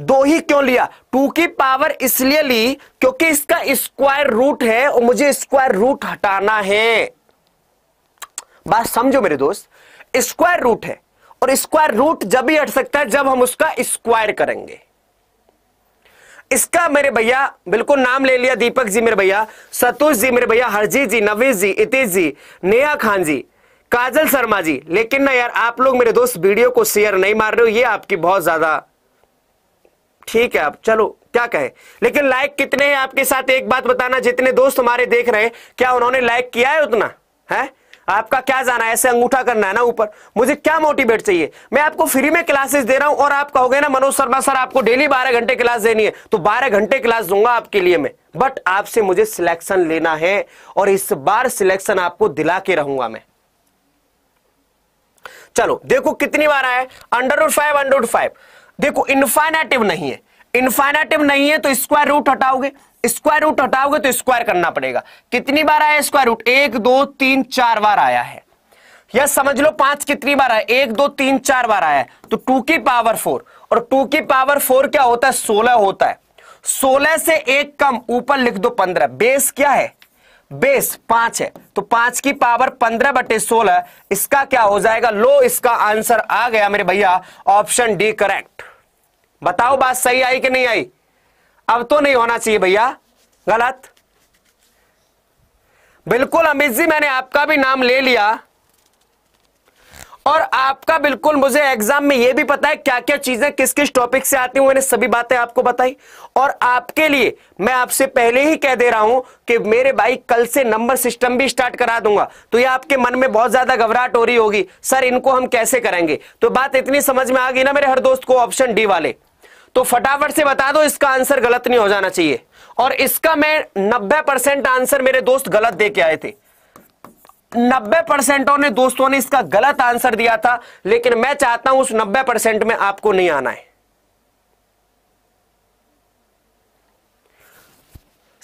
दो ही क्यों लिया टू की पावर इसलिए ली क्योंकि इसका स्क्वायर रूट है और मुझे स्क्वायर रूट हटाना है बात समझो मेरे दोस्त स्क्वायर रूट है और स्क्वायर रूट जब भी हट सकता है जब हम उसका स्क्वायर करेंगे इसका मेरे भैया बिल्कुल नाम ले लिया दीपक जी मेरे भैया सतोष जी मेरे भैया हरजीत जी नवीश जी इतेश जी नेहा खान जी काजल शर्मा जी लेकिन ना यार आप लोग मेरे दोस्त वीडियो को शेयर नहीं मार रहे हो ये आपकी बहुत ज्यादा ठीक है आप चलो क्या कहे लेकिन लाइक कितने हैं आपके साथ एक बात बताना जितने दोस्त हमारे देख रहे हैं क्या उन्होंने लाइक किया है उतना है आपका क्या जाना है ऐसे अंगूठा करना है ना ऊपर मुझे क्या मोटिवेट चाहिए मैं आपको फ्री में क्लासेस दे रहा हूं और आप कहोगे ना मनोज शर्मा सर आपको डेली बारह घंटे क्लास देनी है तो बारह घंटे क्लास दूंगा आपके लिए मैं बट आपसे मुझे सिलेक्शन लेना है और इस बार सिलेक्शन आपको दिला के रहूंगा मैं चलो देखो कितनी बार आया under root five under root five देखो इन्फाइनाटिव नहीं है इनफाइनेटिव नहीं है तो स्क्वायर रूट हटाओगे स्क्वायर रूट हटाओगे तो स्क्वायर करना पड़ेगा कितनी बार आया स्क्वायर रूट एक दो तीन चार बार आया है या समझ लो पांच कितनी बार आया एक दो तीन चार बार आया तो टू की पावर फोर और टू की पावर फोर क्या होता है सोलह होता है सोलह से एक कम ऊपर लिख दो पंद्रह बेस क्या है बेस पांच है तो पांच की पावर पंद्रह बटे सोलह इसका क्या हो जाएगा लो इसका आंसर आ गया मेरे भैया ऑप्शन डी करेक्ट बताओ बात सही आई कि नहीं आई अब तो नहीं होना चाहिए भैया गलत बिल्कुल अमित जी मैंने आपका भी नाम ले लिया और आपका बिल्कुल मुझे एग्जाम में यह भी पता है क्या क्या चीजें किस किस टॉपिक से आती हूं मैंने सभी बातें आपको बताई और आपके लिए मैं आपसे पहले ही कह दे रहा हूं कि मेरे भाई कल से नंबर सिस्टम भी स्टार्ट करा दूंगा तो ये आपके मन में बहुत ज्यादा घबराहट हो रही होगी सर इनको हम कैसे करेंगे तो बात इतनी समझ में आ गई ना मेरे हर दोस्त को ऑप्शन डी वाले तो फटाफट से बता दो इसका आंसर गलत नहीं हो जाना चाहिए और इसका मैं 90 परसेंट आंसर मेरे दोस्त गलत दे के आए थे 90 परसेंटों ने दोस्तों ने इसका गलत आंसर दिया था लेकिन मैं चाहता हूं उस 90 परसेंट में आपको नहीं आना है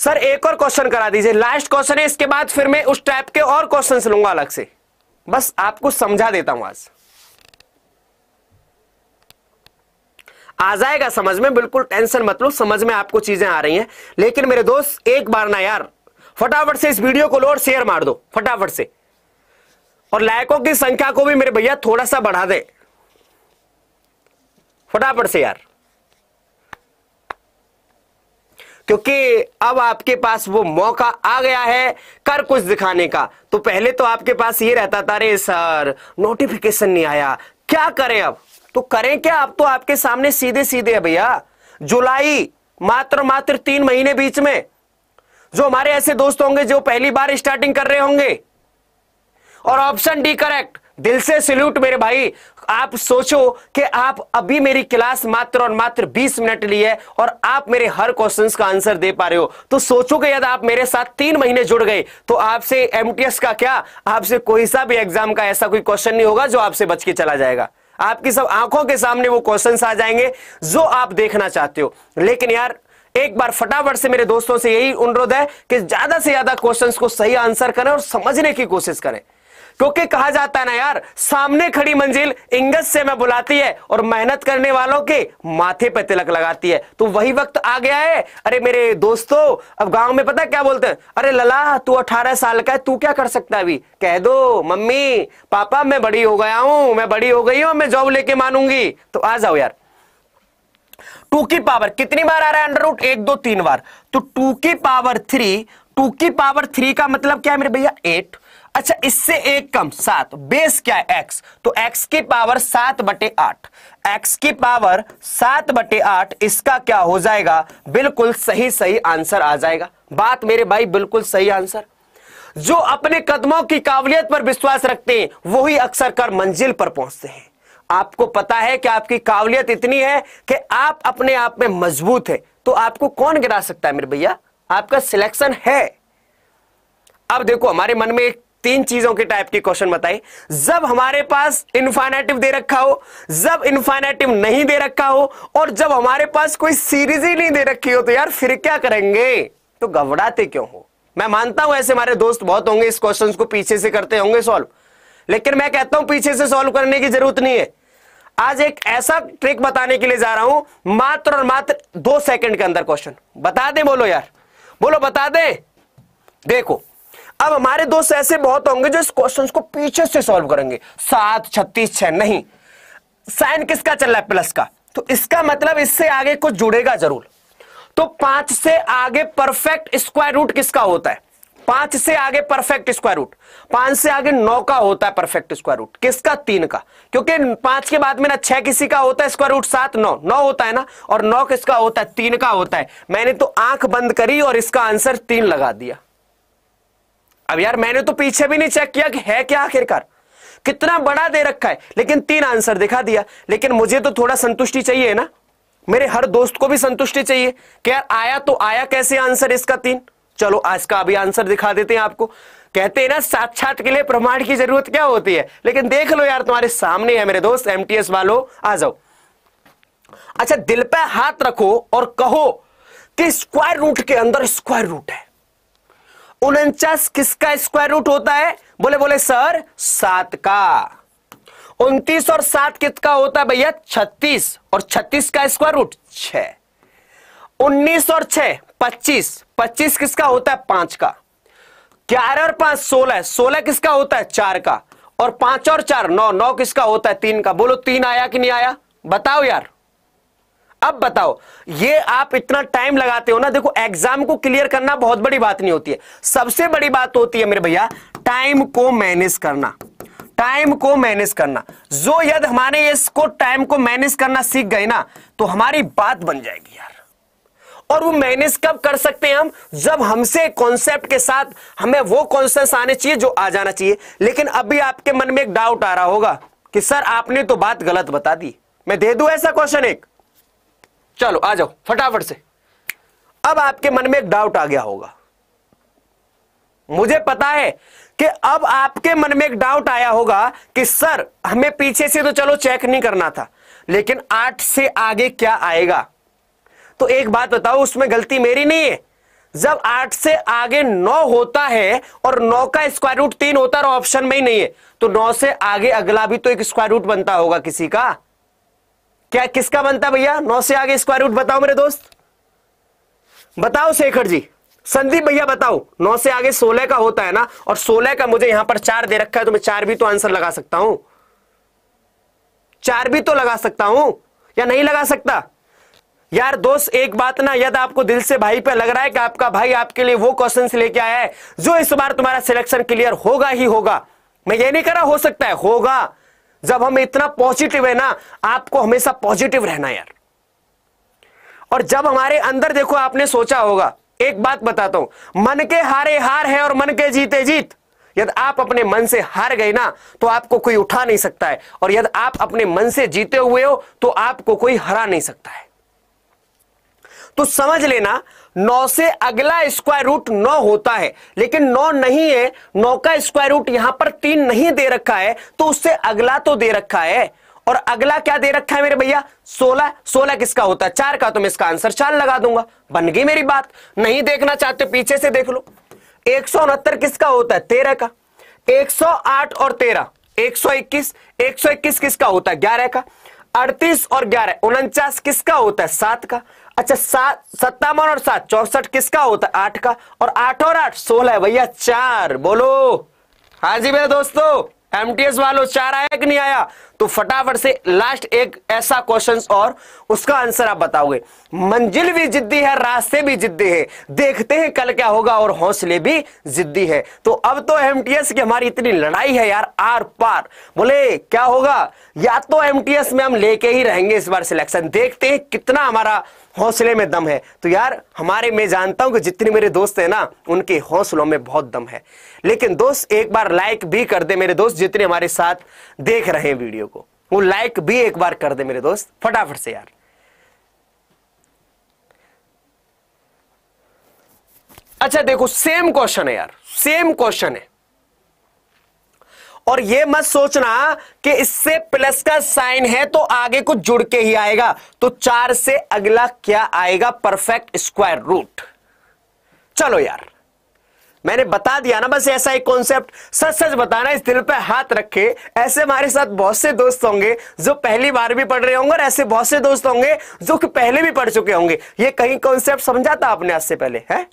सर एक और क्वेश्चन करा दीजिए लास्ट क्वेश्चन है इसके बाद फिर मैं उस टाइप के और क्वेश्चन लूंगा अलग से बस आपको समझा देता हूं आज आ जाएगा समझ में बिल्कुल टेंशन मत लो समझ में आपको चीजें आ रही हैं लेकिन मेरे दोस्त एक बार ना यार फटाफट से इस वीडियो को लो और शेयर मार दो फटाफट से और लायकों की संख्या को भी मेरे भैया थोड़ा सा बढ़ा दे फटाफट से यार क्योंकि अब आपके पास वो मौका आ गया है कर कुछ दिखाने का तो पहले तो आपके पास ये रहता था अरे सर नोटिफिकेशन नहीं आया क्या करें अब तो करें क्या आप तो आपके सामने सीधे सीधे है भैया जुलाई मात्र मात्र तीन महीने बीच में जो हमारे ऐसे दोस्त होंगे जो पहली बार स्टार्टिंग कर रहे होंगे और ऑप्शन डी करेक्ट दिल से सल्यूट मेरे भाई आप सोचो कि आप अभी मेरी क्लास मात्र और मात्र 20 मिनट ली है और आप मेरे हर क्वेश्चंस का आंसर दे पा रहे हो तो सोचो कि यदि आप मेरे साथ तीन महीने जुड़ गए तो आपसे एमटीएस का क्या आपसे कोई सा भी एग्जाम का ऐसा कोई क्वेश्चन नहीं होगा जो आपसे बच के चला जाएगा आपकी सब आंखों के सामने वो क्वेश्चन आ जाएंगे जो आप देखना चाहते हो लेकिन यार एक बार फटाफट से मेरे दोस्तों से यही अनुरोध है कि ज्यादा से ज्यादा क्वेश्चंस को सही आंसर करें और समझने की कोशिश करें क्योंकि कहा जाता है ना यार सामने खड़ी मंजिल इंगस से मैं बुलाती है और मेहनत करने वालों के माथे पे तिलक लगाती है तो वही वक्त आ गया है अरे मेरे दोस्तों अब गांव में पता क्या बोलते हैं अरे लला तू अठारह साल का है तू क्या कर सकता है अभी कह दो मम्मी पापा मैं बड़ी हो गया हूं मैं बड़ी हो गई हूं मैं जॉब लेके मानूंगी तो आ जाओ यार टू की पावर कितनी बार आ रहा है अंडर रूट एक दो तीन बार तो टू की पावर थ्री टू की पावर थ्री का मतलब क्या है मेरे भैया एट अच्छा इससे एक कम सात बेस क्या है एक्स तो एक्स की पावर सात बटे आठ एक्स की पावर सात बटे आठ इसका क्या हो जाएगा बिल्कुल सही सही आंसर आ जाएगा बात मेरे भाई बिल्कुल सही आंसर जो अपने कदमों की काबिलियत पर विश्वास रखते हैं वही अक्सर कर मंजिल पर पहुंचते हैं आपको पता है कि आपकी काबिलियत इतनी है कि आप अपने आप में मजबूत है तो आपको कौन गिरा सकता है मेरे भैया आपका सिलेक्शन है अब देखो हमारे मन में एक तीन चीजों के टाइप के क्वेश्चन बताए जब हमारे पास इन्फाइनेटिव दे रखा हो जब इन्फाइनेटिव नहीं दे रखा हो और जब हमारे पास कोई सीरीज ही नहीं दे रखी हो तो यार फिर क्या करेंगे तो घबराते क्यों हो मैं मानता हूं ऐसे हमारे दोस्त बहुत होंगे इस क्वेश्चन को पीछे से करते होंगे सॉल्व लेकिन मैं कहता हूं पीछे से सॉल्व करने की जरूरत नहीं है आज एक ऐसा ट्रिक बताने के लिए जा रहा हूं मात्र और मात्र दो सेकंड के अंदर क्वेश्चन बता दे बोलो यार बोलो बता दे देखो अब हमारे दोस्त ऐसे बहुत होंगे जो इस क्वेश्चन को पीछे से सॉल्व करेंगे सात छत्तीस छह नहीं साइन किसका चल रहा है प्लस का तो इसका मतलब इससे आगे कुछ जुड़ेगा जरूर तो पांच से आगे परफेक्ट स्क्वायर रूट किसका होता है पांच से आगे परफेक्ट स्क्वायर रूट पांच से आगे नौ का होता है परफेक्ट स्क्वायर रूट किसका तीन का क्योंकि पांच के बाद में ना छह किसी का होता है स्क्वायर रूट सात नौ नौ होता है ना और नौ किसका होता है तीन का होता है मैंने तो आंख बंद करी और इसका आंसर तीन लगा दिया अब यार मैंने तो पीछे भी नहीं चेक किया कि है क्या आखिरकार कितना बड़ा दे रखा है लेकिन तीन आंसर दिखा दिया लेकिन मुझे तो थोड़ा संतुष्टि चाहिए ना मेरे हर दोस्त को भी संतुष्टि चाहिए कि यार आया तो आया कैसे आंसर इसका तीन चलो आज का अभी आंसर दिखा देते हैं आपको कहते हैं ना साक्षात के लिए प्रमाण की जरूरत क्या होती है लेकिन देख लो यार तुम्हारे सामने है मेरे दोस्त एमटीएस वालों आ जाओ अच्छा दिल पे हाथ रखो और कहो कि स्क्वायर रूट के अंदर स्क्वायर रूट है उनचास किसका स्क्वायर रूट होता है बोले बोले सर सात का उनतीस और सात कितना होता है भैया छत्तीस और छत्तीस का स्क्वायर रूट छ उन्नीस और छ पच्चीस पच्चीस किसका होता है पांच का ग्यारह और पांच सोलह सोलह किसका होता है चार का और पांच और चार नौ नौ किसका होता है तीन का बोलो तीन आया कि नहीं आया बताओ यार अब बताओ ये आप इतना टाइम लगाते हो ना देखो एग्जाम को क्लियर करना बहुत बड़ी बात नहीं होती है सबसे बड़ी बात होती है मेरे भैया टाइम को मैनेज करना टाइम को मैनेज करना जो यदि हमारे इसको टाइम को मैनेज करना सीख गए ना तो हमारी बात बन जाएगी यार और वो मैनेज कब कर सकते हैं हम जब हमसे कॉन्सेप्ट के साथ हमें वो कॉन्सेप्ट आने चाहिए जो आ जाना चाहिए लेकिन अभी आपके मन में एक डाउट आ रहा होगा कि सर आपने तो बात गलत बता दी मैं दे दू ऐसा क्वेश्चन एक चलो आ जाओ फटाफट से अब आपके मन में एक डाउट आ गया होगा मुझे पता है कि अब आपके मन में एक डाउट आया होगा कि सर हमें पीछे से तो चलो चेक नहीं करना था लेकिन आठ से आगे क्या आएगा तो एक बात बताओ उसमें गलती मेरी नहीं है जब आठ से आगे नौ होता है और नौ का स्क्वायर रूट तीन होता है और ऑप्शन में ही नहीं है तो नौ से आगे अगला भी तो एक स्क्वायर रूट बनता होगा किसी का क्या किसका बनता भैया नौ से आगे स्क्वायर रूट बताओ मेरे दोस्त बताओ शेखर जी संदीप भैया बताओ नौ से आगे सोलह का होता है ना और सोलह का मुझे यहां पर चार दे रखा है तो मैं चार भी तो आंसर लगा सकता हूं चार भी तो लगा सकता हूं या नहीं लगा सकता यार दोस्त एक बात ना यदि आपको दिल से भाई पे लग रहा है कि आपका भाई आपके लिए वो क्वेश्चन लेके आया है जो इस बार तुम्हारा सिलेक्शन क्लियर होगा ही होगा मैं ये नहीं कर रहा हो सकता है होगा जब हम इतना पॉजिटिव है ना आपको हमेशा पॉजिटिव रहना यार और जब हमारे अंदर देखो आपने सोचा होगा एक बात बताता हूं मन के हारे हार है और मन के जीते जीत यदि आप अपने मन से हार गए ना तो आपको कोई उठा नहीं सकता है और यदि आप अपने मन से जीते हुए हो तो आपको कोई हरा नहीं सकता है तो समझ लेना नौ से अगला स्क्वायर रूट नौ होता है लेकिन नौ नहीं है नौ का स्क्वायर रूट यहां पर तीन नहीं दे रखा है तो उससे अगला तो दे रखा है और अगला क्या दे रखा है मेरे भैया सोलह सोलह किसका होता है चार का तो मैं इसका आंसर चार लगा दूंगा बन गई मेरी बात नहीं देखना चाहते पीछे से देख लो एक किसका होता है तेरह का एक और एक सौ इक्कीस किसका होता है ग्यारह का अड़तीस और ग्यारह उनचास किसका होता है सात का अच्छा सात सत्तावन और सात चौसठ किसका होता है आठ का और आठ और आठ सोलह भैया चार बोलो हाँ जी भैया दोस्तों एमटीएस वालों चार आया कि नहीं आया तो फटाफट से लास्ट एक ऐसा क्वेश्चन और उसका आंसर आप बताओगे मंजिल भी जिद्दी है रास्ते भी जिद्दी है देखते हैं कल क्या होगा और हौसले भी जिद्दी है तो अब तो एमटीएस की हमारी इतनी लड़ाई है यार आर पार बोले क्या होगा या तो एमटीएस में हम लेके ही रहेंगे इस बार सिलेक्शन देखते हैं कितना हमारा हौसले में दम है तो यार हमारे मैं जानता हूं कि जितने मेरे दोस्त हैं ना उनके हौसलों में बहुत दम है लेकिन दोस्त एक बार लाइक भी कर दे मेरे दोस्त जितने हमारे साथ देख रहे हैं वीडियो को वो लाइक भी एक बार कर दे मेरे दोस्त फटाफट से यार अच्छा देखो सेम क्वेश्चन है यार सेम क्वेश्चन है और ये मत सोचना कि इससे प्लस का साइन है तो आगे कुछ जुड़ के ही आएगा तो चार से अगला क्या आएगा परफेक्ट स्क्वायर रूट चलो यार मैंने बता दिया ना बस ऐसा एक कॉन्सेप्ट सच सच बताना इस दिल पे हाथ रखे ऐसे हमारे साथ बहुत से दोस्त होंगे जो पहली बार भी पढ़ रहे होंगे और ऐसे बहुत से दोस्त होंगे जो कि पहले भी पढ़ चुके होंगे ये कहीं कॉन्सेप्ट समझा था आपने आज से पहले है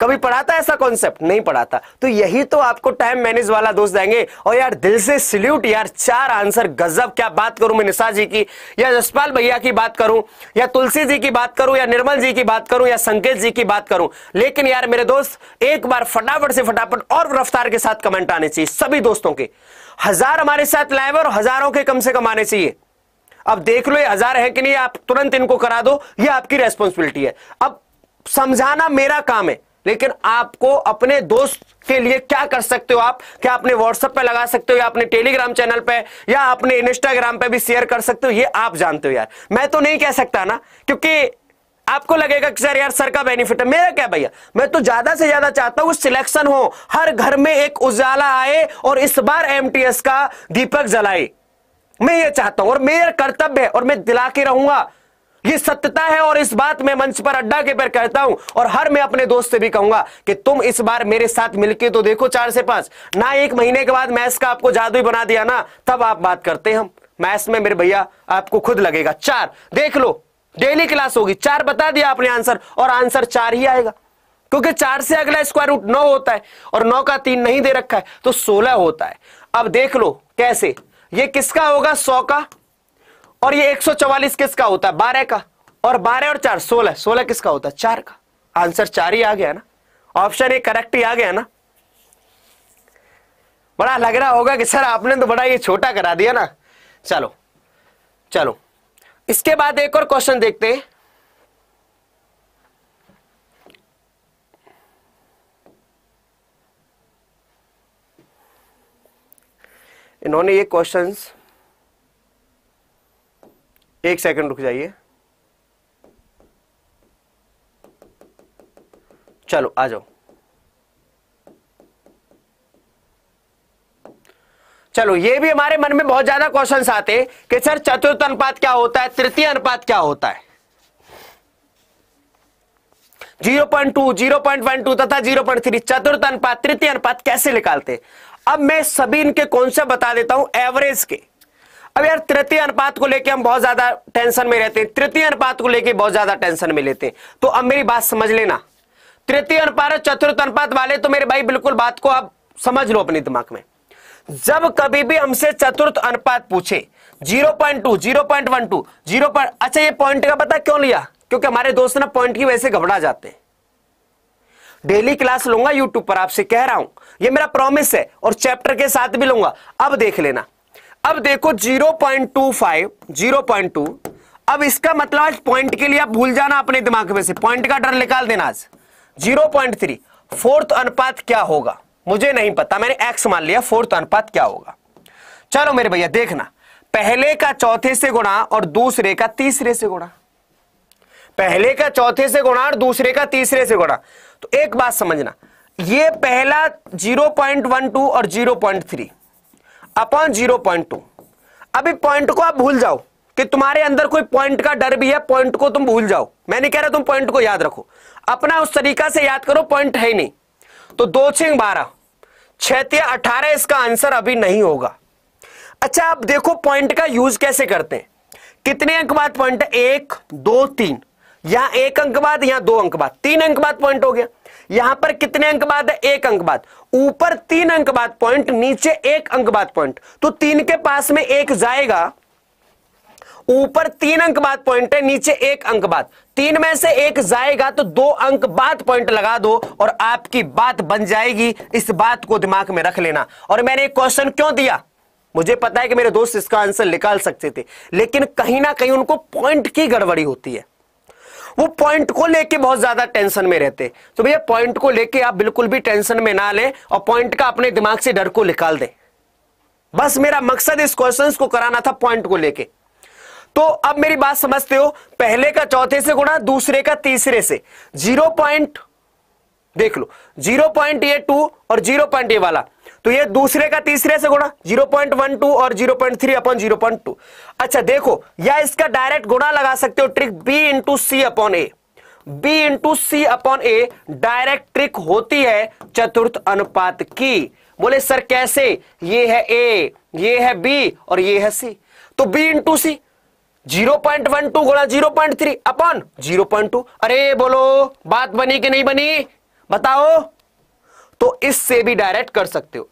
कभी हाँ। पढ़ाता ऐसा कॉन्सेप्ट नहीं पढ़ाता तो यही तो आपको टाइम मैनेज वाला दोस्त देंगे और यार दिल से सल्यूट यार चार आंसर गजब क्या बात करूं मैं निशा जी की या जसपाल भैया की बात करूं या तुलसी जी की बात करूं या निर्मल जी की बात करूं या संकेत जी की बात करूं लेकिन यार मेरे दोस्त एक बार फटाफट से फटाफट और रफ्तार के साथ कमेंट आने चाहिए सभी दोस्तों के हजार हमारे साथ लाइव और हजारों के कम से कम आने चाहिए अब देख लो ये हजार है कि नहीं आप तुरंत इनको करा दो ये आपकी रेस्पॉन्सिबिलिटी है अब समझाना मेरा काम है लेकिन आपको अपने दोस्त के लिए क्या कर सकते हो आप क्या अपने व्हाट्सएप पे लगा सकते हो या अपने टेलीग्राम चैनल पे या अपने इंस्टाग्राम पे भी शेयर कर सकते हो ये आप जानते हो यार मैं तो नहीं कह सकता ना क्योंकि आपको लगेगा कि सर यार सर का बेनिफिट है मेरा क्या भैया मैं तो ज्यादा से ज्यादा चाहता हूं सिलेक्शन हो हर घर में एक उजाला आए और इस बार एमटीएस का दीपक जलाए मैं ये चाहता हूं और मेरा कर्तव्य है और मैं दिला के रहूंगा ये सत्यता है और इस बात में मंच पर अड्डा के पर कहता हूं और हर मैं अपने दोस्त से भी कहूंगा कि तुम इस बार मेरे साथ मिलके तो देखो चार से पांच ना एक महीने के बाद मैथ्स का आपको जादू बना दिया ना तब आप बात करते हम मैथ्स में मेरे भैया आपको खुद लगेगा चार देख लो डेली क्लास होगी चार बता दिया आपने आंसर और आंसर चार ही आएगा क्योंकि चार से अगला स्क्वायर रूट नौ होता है और नौ का तीन नहीं दे रखा है तो सोलह होता है अब देख लो कैसे ये किसका होगा सौ का और ये 144 किसका होता है बारह का और बारह और चार सोलह सोलह किसका होता है चार का आंसर चार ही आ गया ना ऑप्शन ए करेक्ट ही आ गया ना बड़ा लग रहा होगा कि सर आपने तो बड़ा ये छोटा करा दिया ना चलो चलो इसके बाद एक और क्वेश्चन देखते हैं इन्होंने ये क्वेश्चंस एक सेकंड रुक जाइए चलो आ जाओ चलो ये भी हमारे मन में बहुत ज्यादा क्वेश्चन आते कि सर चतुर्थ अनुपात क्या होता है तृतीय अनुपात क्या होता है 0.2, 0.12 तथा 0.3 चतुर्थ अनुपात तृतीय अनुपात कैसे निकालते अब मैं सभी इनके कौन से बता देता हूं एवरेज के अब यार तृतीय अनुपात को लेके हम बहुत ज्यादा टेंशन में रहते हैं तृतीय अनुपात को लेके बहुत ज्यादा टेंशन में लेते हैं तो अब मेरी बात समझ लेना तृतीय अनुपात और चतुर्थ अनुपात वाले तो मेरे भाई बिल्कुल बात को आप समझ लो अपने दिमाग में जब कभी भी हमसे चतुर्थ अनुपात पूछे zero point two zero point one two zero अच्छा ये पॉइंट का पता क्यों लिया क्योंकि हमारे दोस्त ना पॉइंट की वजह से घबरा जाते हैं डेली क्लास लूंगा यूट्यूब पर आपसे कह रहा हूं ये मेरा प्रॉमिस है और चैप्टर के साथ भी लूंगा अब देख लेना अब देखो 0.25 0.2 अब इसका मतलब पॉइंट के लिए आप भूल जाना अपने दिमाग में से पॉइंट का डर निकाल देना आज 0.3 फोर्थ अनुपात क्या होगा मुझे नहीं पता मैंने एक्स मान लिया फोर्थ अनुपात क्या होगा चलो मेरे भैया देखना पहले का चौथे से गुणा और दूसरे का तीसरे से गुणा पहले का चौथे से गुणा और दूसरे का तीसरे से गुणा तो एक बात समझना ये पहला 0.12 और 0.3 अपॉन जीरो पॉइंट टू अभी पॉइंट को आप भूल जाओ कि तुम्हारे अंदर कोई पॉइंट का डर भी है पॉइंट को तुम भूल जाओ मैं नहीं कह रहा तुम पॉइंट को याद रखो अपना उस तरीका से याद करो पॉइंट है ही नहीं तो दो छिंग बारह छह अठारह इसका आंसर अभी नहीं होगा अच्छा आप देखो पॉइंट का यूज कैसे करते हैं कितने अंक बाद पॉइंट एक दो तीन यहां एक अंक बाद यहां दो अंक बाद तीन अंक बाद पॉइंट हो गया यहां पर कितने अंक बाद है एक अंक बाद ऊपर तीन अंक बाद पॉइंट नीचे एक अंक बाद पॉइंट तो तीन के पास में एक जाएगा ऊपर तीन अंक बाद पॉइंट है नीचे एक अंक बाद तीन में से एक जाएगा तो दो अंक बाद पॉइंट लगा दो और आपकी बात बन जाएगी इस बात को दिमाग में रख लेना और मैंने एक क्वेश्चन क्यों दिया मुझे पता है कि मेरे दोस्त इसका आंसर निकाल सकते थे लेकिन कहीं ना कहीं उनको पॉइंट की गड़बड़ी होती है वो पॉइंट को लेके बहुत ज्यादा टेंशन में रहते तो भैया पॉइंट को लेके आप बिल्कुल भी टेंशन में ना लें और पॉइंट का अपने दिमाग से डर को निकाल दें बस मेरा मकसद इस क्वेश्चन को कराना था पॉइंट को लेके तो अब मेरी बात समझते हो पहले का चौथे से गुणा दूसरे का तीसरे से जीरो पॉइंट देख लो जीरो पॉइंट ये टू और जीरो पॉइंट ये वाला तो ये दूसरे का तीसरे से गुणा 0.12 और 0.3 अपॉन टू अच्छा देखो या इसका डायरेक्ट गुणा लगा सकते हो trick b into C upon A B into C upon A direct trick होती है चतुर्थ अनुपात की बोले सर कैसे ये है ए ये है बी और ये है सी तो B into C zero point one two गुणा zero point three upon zero point two अरे बोलो बात बनी कि नहीं बनी बताओ तो इससे भी डायरेक्ट कर सकते हो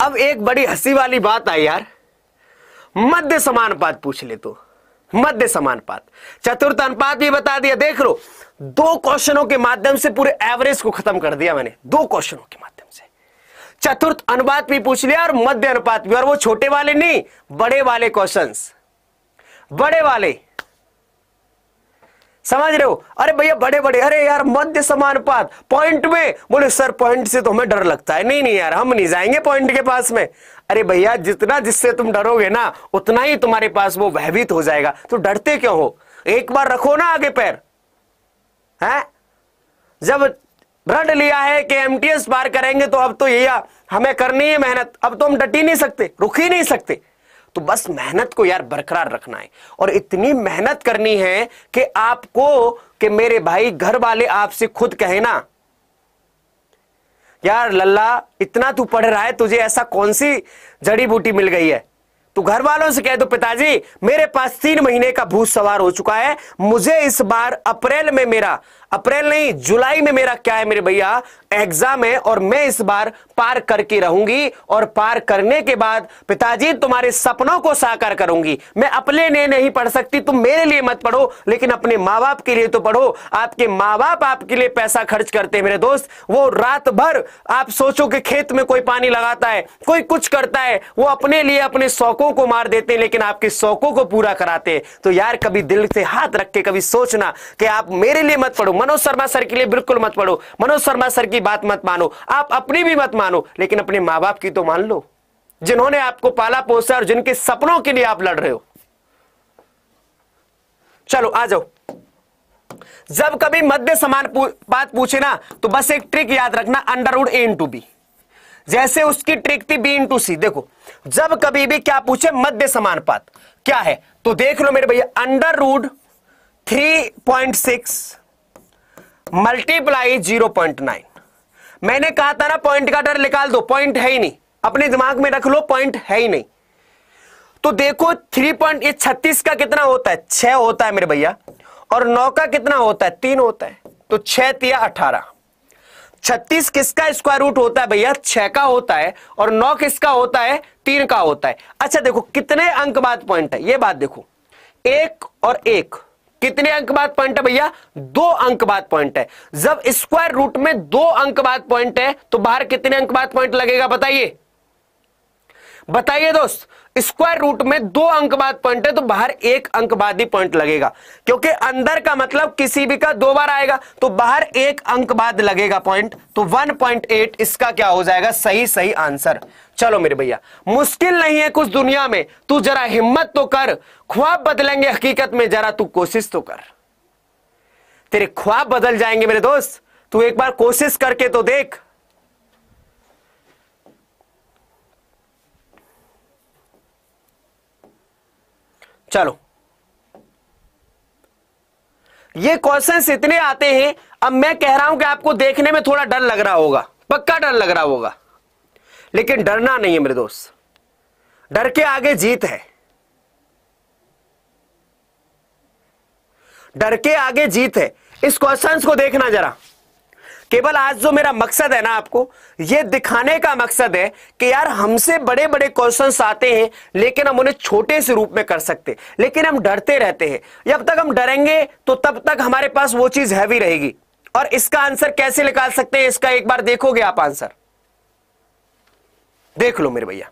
अब एक बड़ी हंसी वाली बात आई यार मध्य समान पात पूछ ले तो मध्य समान पात चतुर्थ अनुपात भी बता दिया देख लो दो क्वेश्चनों के माध्यम से पूरे एवरेज को खत्म कर दिया मैंने दो क्वेश्चनों के माध्यम से चतुर्थ अनुपात भी पूछ लिया और मध्य अनुपात भी और वो छोटे वाले नहीं बड़े वाले क्वेश्चंस बड़े वाले समझ रहे हो अरे भैया बड़े बड़े अरे यार मध्य समान पात पॉइंट में बोले सर पॉइंट से तो हमें डर लगता है नहीं नहीं यार हम नहीं जाएंगे पॉइंट के पास में अरे भैया जितना जिससे तुम डरोगे ना उतना ही तुम्हारे पास वो भयभीत हो जाएगा तो डरते क्यों हो एक बार रखो ना आगे पैर है जब रट लिया है कि एम पार करेंगे तो अब तो यही हमें करनी है मेहनत अब तो हम डट ही नहीं सकते रुक ही नहीं सकते तो बस मेहनत को यार बरकरार रखना है और इतनी मेहनत करनी है कि आपको कि मेरे भाई घर वाले आपसे खुद कहे ना यार लल्ला इतना तू पढ़ रहा है तुझे ऐसा कौन सी जड़ी बूटी मिल गई है तो घर वालों से कह दो पिताजी मेरे पास तीन महीने का भूत सवार हो चुका है मुझे इस बार अप्रैल में मेरा अप्रैल नहीं जुलाई में मेरा क्या है मेरे भैया एग्जाम है और मैं इस बार पार करके रहूंगी और पार करने के बाद पिताजी तुम्हारे सपनों को साकार करूंगी मैं अपने लिए नहीं पढ़ सकती तुम मेरे लिए मत पढ़ो लेकिन अपने माँ बाप के लिए तो पढ़ो आपके माँ बाप आपके लिए पैसा खर्च करते हैं मेरे दोस्त वो रात भर आप सोचो कि खेत में कोई पानी लगाता है कोई कुछ करता है वो अपने लिए अपने शौकों को मार देते हैं लेकिन आपके शौकों को पूरा कराते हैं तो यार कभी दिल से हाथ रख के कभी सोचना कि आप मेरे लिए मत पढ़ो मनोज शर्मा सर के लिए बिल्कुल मत पढ़ो मनोज शर्मा सर की बात मत मानो आप अपनी भी मत मानो लेकिन अपने माँ बाप की तो मान लो जिन्होंने आपको पाला पोसा और जिनके सपनों के लिए आप लड़ रहे हो चलो आ जाओ जब कभी मध्य समान बात पूछे ना तो बस एक ट्रिक याद रखना अंडरवुड ए इंटू बी जैसे उसकी ट्रिक थी बी इंटू सी देखो जब कभी भी क्या पूछे मध्य समान पात क्या है तो देख लो मेरे भैया under root three point six multiply zero point nine मैंने कहा था ना पॉइंट का डर निकाल दो पॉइंट है ही नहीं अपने दिमाग में रख लो पॉइंट है ही नहीं तो देखो थ्री पॉइंट ये छत्तीस का कितना होता है छह होता है मेरे भैया और नौ का कितना होता है तीन होता है तो छह तिया अठारह छत्तीस किसका स्क्वायर रूट होता है भैया छह का होता है और नौ किसका होता है तीन का होता है अच्छा देखो कितने अंक बाद पॉइंट है ये बात देखो एक और एक कितने अंक बाद पॉइंट है भैया दो अंक बाद पॉइंट है जब स्क्वायर रूट में दो अंक बाद पॉइंट है तो बाहर कितने अंक बाद पॉइंट लगेगा बताइए बताइए दोस्त स्क्वायर रूट में दो अंक बाद पॉइंट है तो बाहर एक अंकवादी पॉइंट लगेगा क्योंकि अंदर का मतलब किसी भी का दो बार आएगा तो बाहर एक अंक बाद लगेगा पॉइंट तो 1.8 इसका क्या हो जाएगा सही सही आंसर चलो मेरे भैया मुश्किल नहीं है कुछ दुनिया में तू जरा हिम्मत तो कर ख्वाब बदलेंगे हकीकत में जरा तू कोशिश तो कर तेरे ख्वाब बदल जाएंगे मेरे दोस्त तू एक बार कोशिश करके तो देख चलो ये क्वेश्चन इतने आते हैं अब मैं कह रहा हूं कि आपको देखने में थोड़ा डर लग रहा होगा पक्का डर लग रहा होगा लेकिन डरना नहीं है मेरे दोस्त डर के आगे जीत है डर के आगे जीत है इस क्वेश्चंस को देखना जरा केवल आज जो मेरा मकसद है ना आपको ये दिखाने का मकसद है कि यार हमसे बड़े बड़े क्वेश्चन आते हैं लेकिन हम उन्हें छोटे से रूप में कर सकते लेकिन हम डरते रहते हैं जब तक हम डरेंगे तो तब तक हमारे पास वो चीज हैवी रहेगी और इसका आंसर कैसे निकाल सकते हैं इसका एक बार देखोगे आप आंसर देख लो मेरे भैया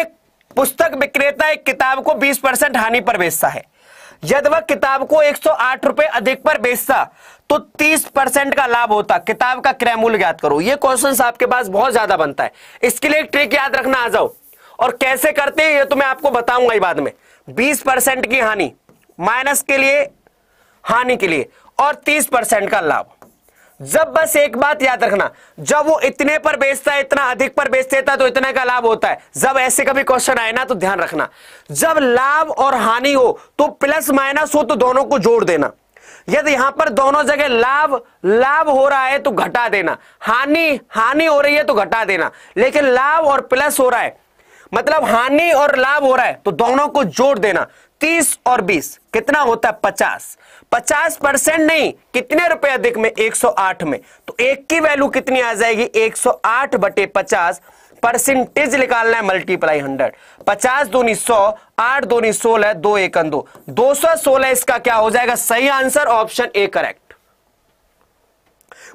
एक पुस्तक विक्रेता एक किताब को 20 परसेंट हानि पर बेचता है यदि वह किताब को एक रुपए अधिक पर बेचता तो 30 परसेंट का लाभ होता किताब का क्रय मूल्य याद करो ये क्वेश्चन आपके पास बहुत ज्यादा बनता है इसके लिए एक ट्रिक याद रखना आ जाओ और कैसे करते हैं ये तो मैं आपको बताऊंगा बाद में 20 परसेंट की हानि माइनस के लिए हानि के लिए और 30 परसेंट का लाभ जब बस एक बात याद रखना जब वो इतने पर बेचता है इतना अधिक पर बेच देता है तो इतने का लाभ होता है जब ऐसे कभी क्वेश्चन आए ना तो ध्यान रखना जब लाभ और हानि हो तो प्लस माइनस हो तो दोनों को जोड़ देना यदि यहां पर दोनों जगह लाभ लाभ हो रहा है तो घटा देना हानि हानि हो रही है तो घटा देना लेकिन लाभ और प्लस हो रहा है मतलब हानि और लाभ हो रहा है तो दोनों को जोड़ देना तीस और बीस कितना होता है पचास पचास परसेंट नहीं कितने रुपए अधिक में एक सौ आठ में तो एक की वैल्यू कितनी आ जाएगी एक सौ आठ बटे पचास परसेंटेज निकालना है मल्टीप्लाई हंड्रेड पचास दूनी सौ आठ दूनी सोलह दो एक दो सौ सोलह इसका क्या हो जाएगा सही आंसर ऑप्शन ए करेक्ट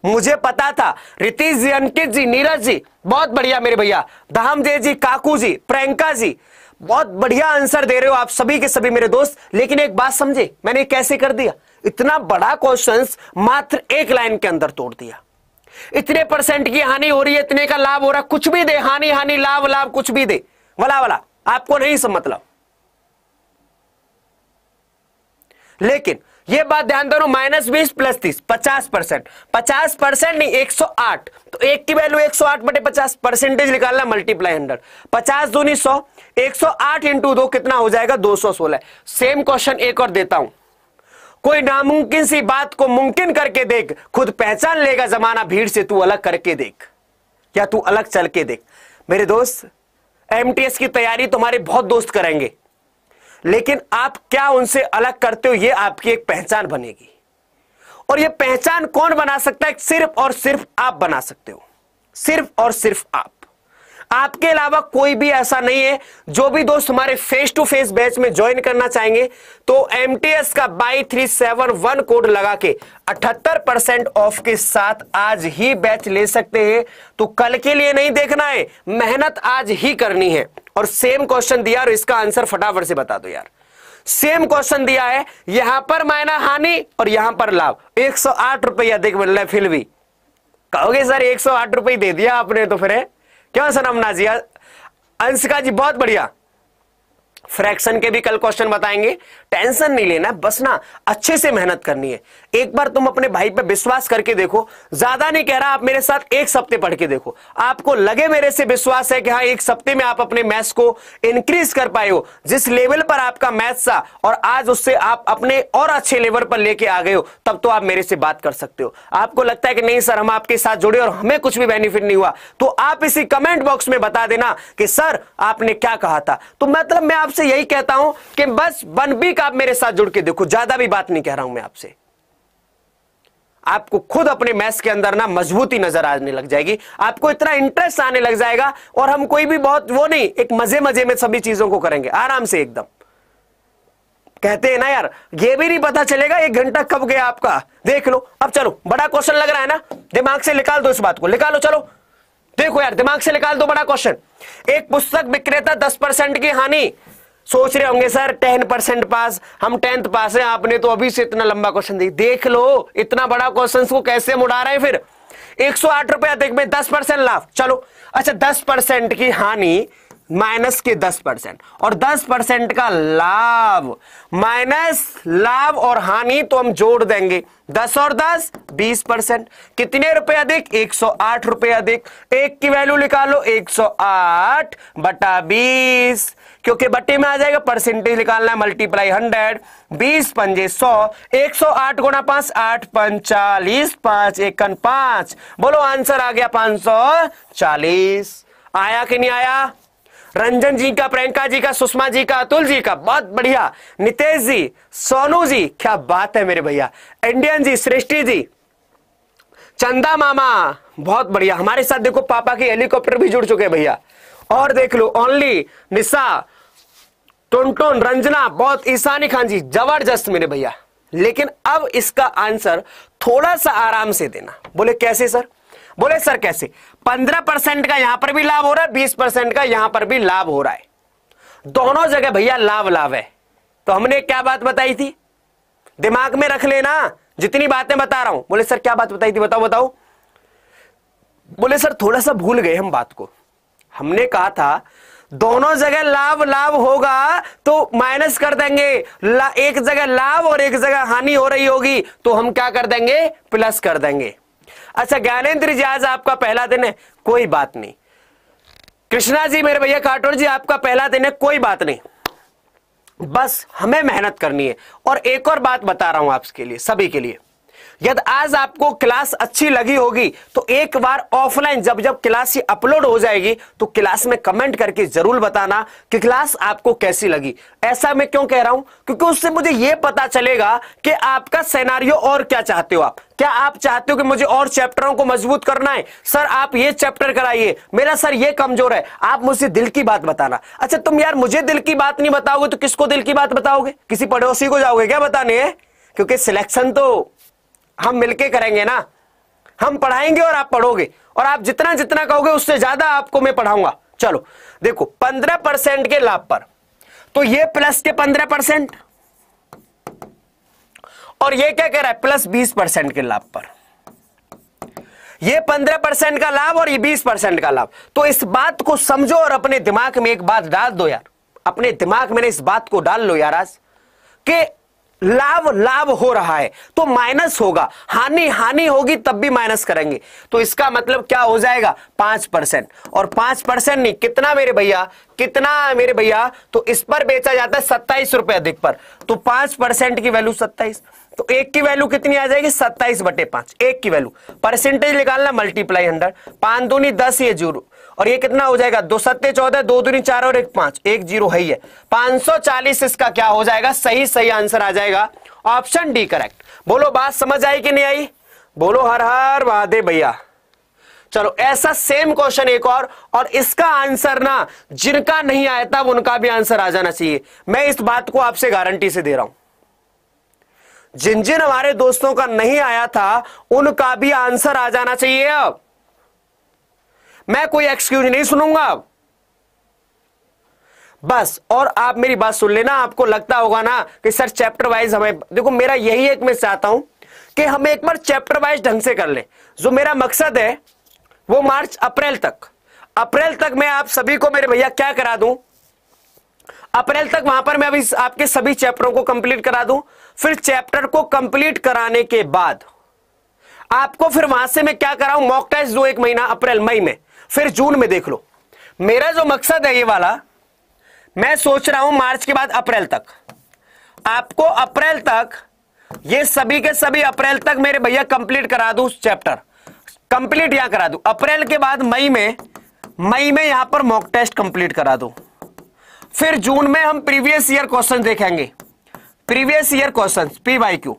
मुझे पता था रितीश जी अंकित जी नीरज जी बहुत बढ़िया मेरे भैया धाम जे जी काकू जी प्रियंका जी बहुत बढ़िया आंसर दे रहे हो आप सभी के सभी मेरे दोस्त लेकिन एक बात समझे मैंने कैसे कर दिया इतना बड़ा क्वेश्चंस मात्र एक लाइन के अंदर तोड़ दिया इतने परसेंट की हानि हो रही है इतने का लाभ हो रहा है कुछ भी दे हानि हानि लाभ लाभ कुछ भी दे वाला वाला आपको नहीं सब मतलब लेकिन यह बात ध्यान दो माइनस बीस प्लस तीस पचास परसेंट पचास परसेंट नहीं एक सौ आठ तो एक की वैल्यू एक सौ आठ बटे पचास परसेंटेज निकालना मल्टीप्लाई हंड्रेड पचास दूनी सौ एक सौ आठ इंटू दो कितना हो जाएगा दो सौ सोलह सेम क्वेश्चन एक और देता हूं कोई नामुमकिन सी बात को मुमकिन करके देख खुद पहचान लेगा जमाना भीड़ से तू अलग करके देख या तू अलग चल के देख मेरे दोस्त एमटीएस की तैयारी तुम्हारे बहुत दोस्त करेंगे लेकिन आप क्या उनसे अलग करते हो यह आपकी एक पहचान बनेगी और यह पहचान कौन बना सकता है सिर्फ और सिर्फ आप बना सकते हो सिर्फ और सिर्फ आप आपके अलावा कोई भी ऐसा नहीं है जो भी दोस्त हमारे फेस टू फेस बैच में ज्वाइन करना चाहेंगे तो एस का by three seven one code लगा के अठहत्तर परसेंट ऑफ के साथ आज ही बैच ले सकते हैं तो कल के लिए नहीं देखना है मेहनत आज ही करनी है और सेम क्वेश्चन दिया और इसका आंसर फटाफट से बता दो यार सेम क्वेश्चन दिया है यहां पर मायना हानि और यहां पर लाभ एक सौ आठ रुपया देख मिल रहा है फिर भी कहोगे सर एक सौ आठ रुपये दे दिया आपने तो फिर है क्यों हम नाजिया अंशिका जी बहुत बढ़िया फ्रैक्शन के भी कल क्वेश्चन बताएंगे टेंशन नहीं लेना बस ना अच्छे से मेहनत करनी है एक बार तुम अपने भाई पर विश्वास करके देखो ज्यादा नहीं कह रहा आप मेरे साथ एक सप्ते पढ़ के देखो आपको लगे मेरे से विश्वास है कि हाँ एक सप्ते में आप अपने मैथ्स को इंक्रीज कर पाए हो जिस लेवल पर आपका मैथ्स था और आज उससे आप अपने और अच्छे लेवल पर लेके आ गए हो तब तो आप मेरे से बात कर सकते हो आपको लगता है कि नहीं सर हम आपके साथ जुड़े और हमें कुछ भी बेनिफिट नहीं हुआ तो आप इसी कमेंट बॉक्स में बता देना कि सर आपने क्या कहा था तो मतलब मैं आपसे यही कहता हूं कि बस वन बी आप मेरे साथ जुड़ के देखो ज्यादा भी बात नहीं कह रहा हूं मैं आपसे आपको खुद अपने मैथ्स के अंदर ना मजबूती नजर आने लग जाएगी आपको इतना इंटरेस्ट आने लग जाएगा और हम कोई भी बहुत वो नहीं एक मजे मजे में सभी चीजों को करेंगे आराम से एकदम कहते हैं ना यार ये भी नहीं पता चलेगा एक घंटा कब गया आपका देख लो अब चलो बड़ा क्वेश्चन लग रहा है ना दिमाग से निकाल दो इस बात को निकालो चलो देखो यार दिमाग से निकाल दो बड़ा क्वेश्चन एक पुस्तक विक्रेता दस परसेंट की हानि सोच रहे होंगे सर टेन परसेंट पास हम टेंथ पास हैं आपने तो अभी से इतना लंबा क्वेश्चन दी देख लो इतना बड़ा क्वेश्चन को कैसे हम उड़ा रहे हैं फिर एक सौ आठ रुपया देख में दस परसेंट लाभ चलो अच्छा दस परसेंट की हानि माइनस के दस परसेंट और दस परसेंट का लाभ माइनस लाभ और हानि तो हम जोड़ देंगे दस और दस बीस परसेंट कितने रुपए अधिक एक सौ आठ रुपए अधिक एक की वैल्यू निकालो एक सौ आठ बटा बीस क्योंकि बट्टे में आ जाएगा परसेंटेज निकालना है मल्टीप्लाई हंड्रेड बीस पंजे सौ एक सौ आठ गुना पांच आठ पंचालीस पांच एकन पांच बोलो आंसर आ गया पांच सौ चालीस आया कि नहीं आया रंजन जी का प्रियंका जी का सुषमा जी का अतुल जी का बहुत बढ़िया नितेश जी सोनू जी क्या बात है मेरे भैया इंडियन जी सृष्टि जी चंदा मामा बहुत बढ़िया हमारे साथ देखो पापा के हेलीकॉप्टर भी जुड़ चुके हैं भैया और देख लो ओनली निशा टोनटोन रंजना बहुत ईशानी खान जी जबरदस्त मेरे भैया लेकिन अब इसका आंसर थोड़ा सा आराम से देना बोले कैसे सर बोले सर कैसे पंद्रह परसेंट का यहां पर भी लाभ हो रहा है बीस परसेंट का यहां पर भी लाभ हो रहा है दोनों जगह भैया लाभ लाभ है तो हमने क्या बात बताई थी दिमाग में रख लेना जितनी बातें बता रहा हूं बोले सर क्या बात बताई थी बताओ बताओ बोले सर थोड़ा सा भूल गए हम बात को हमने कहा था दोनों जगह लाभ लाभ होगा तो माइनस कर देंगे एक जगह लाभ और एक जगह हानि हो रही होगी तो हम क्या कर देंगे प्लस कर देंगे अच्छा ज्ञानेन्द्र जी आज आपका पहला दिन है कोई बात नहीं कृष्णा जी मेरे भैया काटोर जी आपका पहला दिन है कोई बात नहीं बस हमें मेहनत करनी है और एक और बात बता रहा हूं आपके लिए सभी के लिए यदि आज आपको क्लास अच्छी लगी होगी तो एक बार ऑफलाइन जब जब क्लास ये अपलोड हो जाएगी तो क्लास में कमेंट करके जरूर बताना कि क्लास आपको कैसी लगी ऐसा मैं क्यों कह रहा हूं क्योंकि उससे मुझे यह पता चलेगा कि आपका सेनारियो और क्या चाहते हो आप क्या आप चाहते हो कि मुझे और चैप्टरों को मजबूत करना है सर आप ये चैप्टर कराइए मेरा सर ये कमजोर है आप मुझे दिल की बात बताना अच्छा तुम यार मुझे दिल की बात नहीं बताओगे तो किसको दिल की बात बताओगे किसी पड़ोसी को जाओगे क्या बताने क्योंकि सिलेक्शन तो हम मिलके करेंगे ना हम पढ़ाएंगे और आप पढ़ोगे और आप जितना जितना कहोगे उससे ज्यादा आपको मैं पढ़ाऊंगा चलो देखो पंद्रह परसेंट के लाभ पर तो ये प्लस के पंद्रह परसेंट और ये क्या कह रहा है प्लस बीस परसेंट के लाभ पर ये पंद्रह परसेंट का लाभ और ये बीस परसेंट का लाभ तो इस बात को समझो और अपने दिमाग में एक बात डाल दो यार अपने दिमाग में इस बात को डाल लो यार आज के लाभ लाभ हो रहा है तो माइनस होगा हानि हानि होगी तब भी माइनस करेंगे तो इसका मतलब क्या हो जाएगा पांच परसेंट और पांच परसेंट नहीं कितना मेरे भैया कितना मेरे भैया तो इस पर बेचा जाता है सत्ताईस रुपए अधिक पर तो पांच परसेंट की वैल्यू सत्ताईस तो एक की वैल्यू कितनी आ जाएगी सत्ताईस बटे पांच एक की वैल्यू परसेंटेज निकालना मल्टीप्लाई हंड्रेड पांच दूनी दस ये जीरो और ये कितना हो जाएगा दो सत्ते चौदह दो दूनी चार और एक पांच एक जीरो है ही है 540 इसका क्या हो जाएगा सही सही आंसर आ जाएगा ऑप्शन डी करेक्ट बोलो बात समझ आई कि नहीं आई बोलो हर हर वादे भैया चलो ऐसा सेम क्वेश्चन एक और और इसका आंसर ना जिनका नहीं आया था उनका भी आंसर आ जाना चाहिए मैं इस बात को आपसे गारंटी से दे रहा हूं जिन जिन हमारे दोस्तों का नहीं आया था उनका भी आंसर आ जाना चाहिए अब मैं कोई एक्सक्यूज नहीं सुनूंगा बस और आप मेरी बात सुन लेना आपको लगता होगा ना कि सर चैप्टर वाइज हमें देखो मेरा यही एक मैं चाहता हूं कि हम एक बार चैप्टर वाइज ढंग से कर ले जो मेरा मकसद है वो मार्च अप्रैल तक अप्रैल तक मैं आप सभी को मेरे भैया क्या करा दूं अप्रैल तक वहां पर मैं अभी आपके सभी चैप्टरों को कंप्लीट करा दूं फिर चैप्टर को कंप्लीट कराने के बाद आपको फिर वहां से मैं क्या कराऊं मॉक टेस्ट जो एक महीना अप्रैल मई में फिर जून में देख लो मेरा जो मकसद है ये वाला मैं सोच रहा हूं मार्च के बाद अप्रैल तक आपको अप्रैल तक ये सभी के सभी अप्रैल तक मेरे भैया कंप्लीट करा दू चैप्टर कंप्लीट यहां करा दू अप्रैल के बाद मई में मई में यहां पर मॉक टेस्ट कंप्लीट करा दू फिर जून में हम प्रीवियस ईयर क्वेश्चन देखेंगे previous year question P Y Q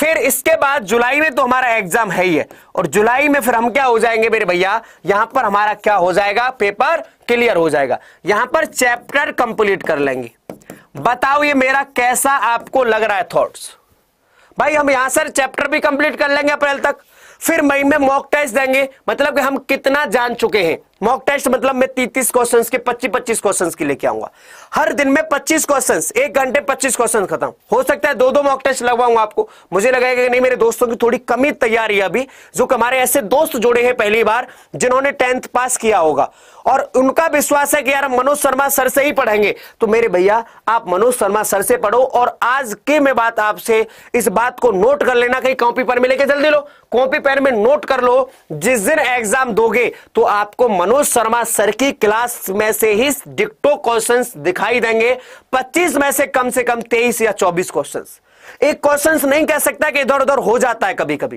फिर इसके बाद जुलाई में तो हमारा एग्जाम है ही है और जुलाई में फिर हम क्या हो जाएंगे मेरे भैया यहां पर हमारा क्या हो जाएगा पेपर क्लियर हो जाएगा यहां पर चैप्टर कंप्लीट कर लेंगे बताओ ये मेरा कैसा आपको लग रहा है थॉट्स भाई हम यहां सर चैप्टर भी कंप्लीट कर लेंगे अप्रैल तक फिर मई में मॉक टेस्ट देंगे मतलब कि हम कितना जान चुके हैं मॉक टेस्ट मतलब मैं तीस तीस क्वेश्चन के पच्चीस पच्चीस क्वेश्चन के लेके आऊंगा हर दिन में पच्चीस क्वेश्चन एक घंटे पच्चीस क्वेश्चन खत्म हो सकता है दो दो मॉक टेस्ट लगवाऊंगा आपको मुझे लगेगा कि नहीं मेरे दोस्तों की थोड़ी कमी तैयारी अभी जो हमारे ऐसे दोस्त जुड़े हैं पहली बार जिन्होंने टेंथ पास किया होगा और उनका विश्वास है कि यार मनोज शर्मा सर से ही पढ़ेंगे तो मेरे भैया आप मनोज शर्मा सर से पढ़ो और आज के मैं बात आपसे इस बात को नोट कर लेना कहीं कॉपी पर में लेके जल्दी लो कॉपी पेन में नोट कर लो जिस दिन एग्जाम दोगे तो आपको मनोज मनोज शर्मा सर की क्लास में से ही डिक्टो क्वेश्चंस दिखाई देंगे 25 में से कम से कम 23 या 24 क्वेश्चंस एक क्वेश्चंस नहीं कह सकता कि इधर उधर हो जाता है कभी कभी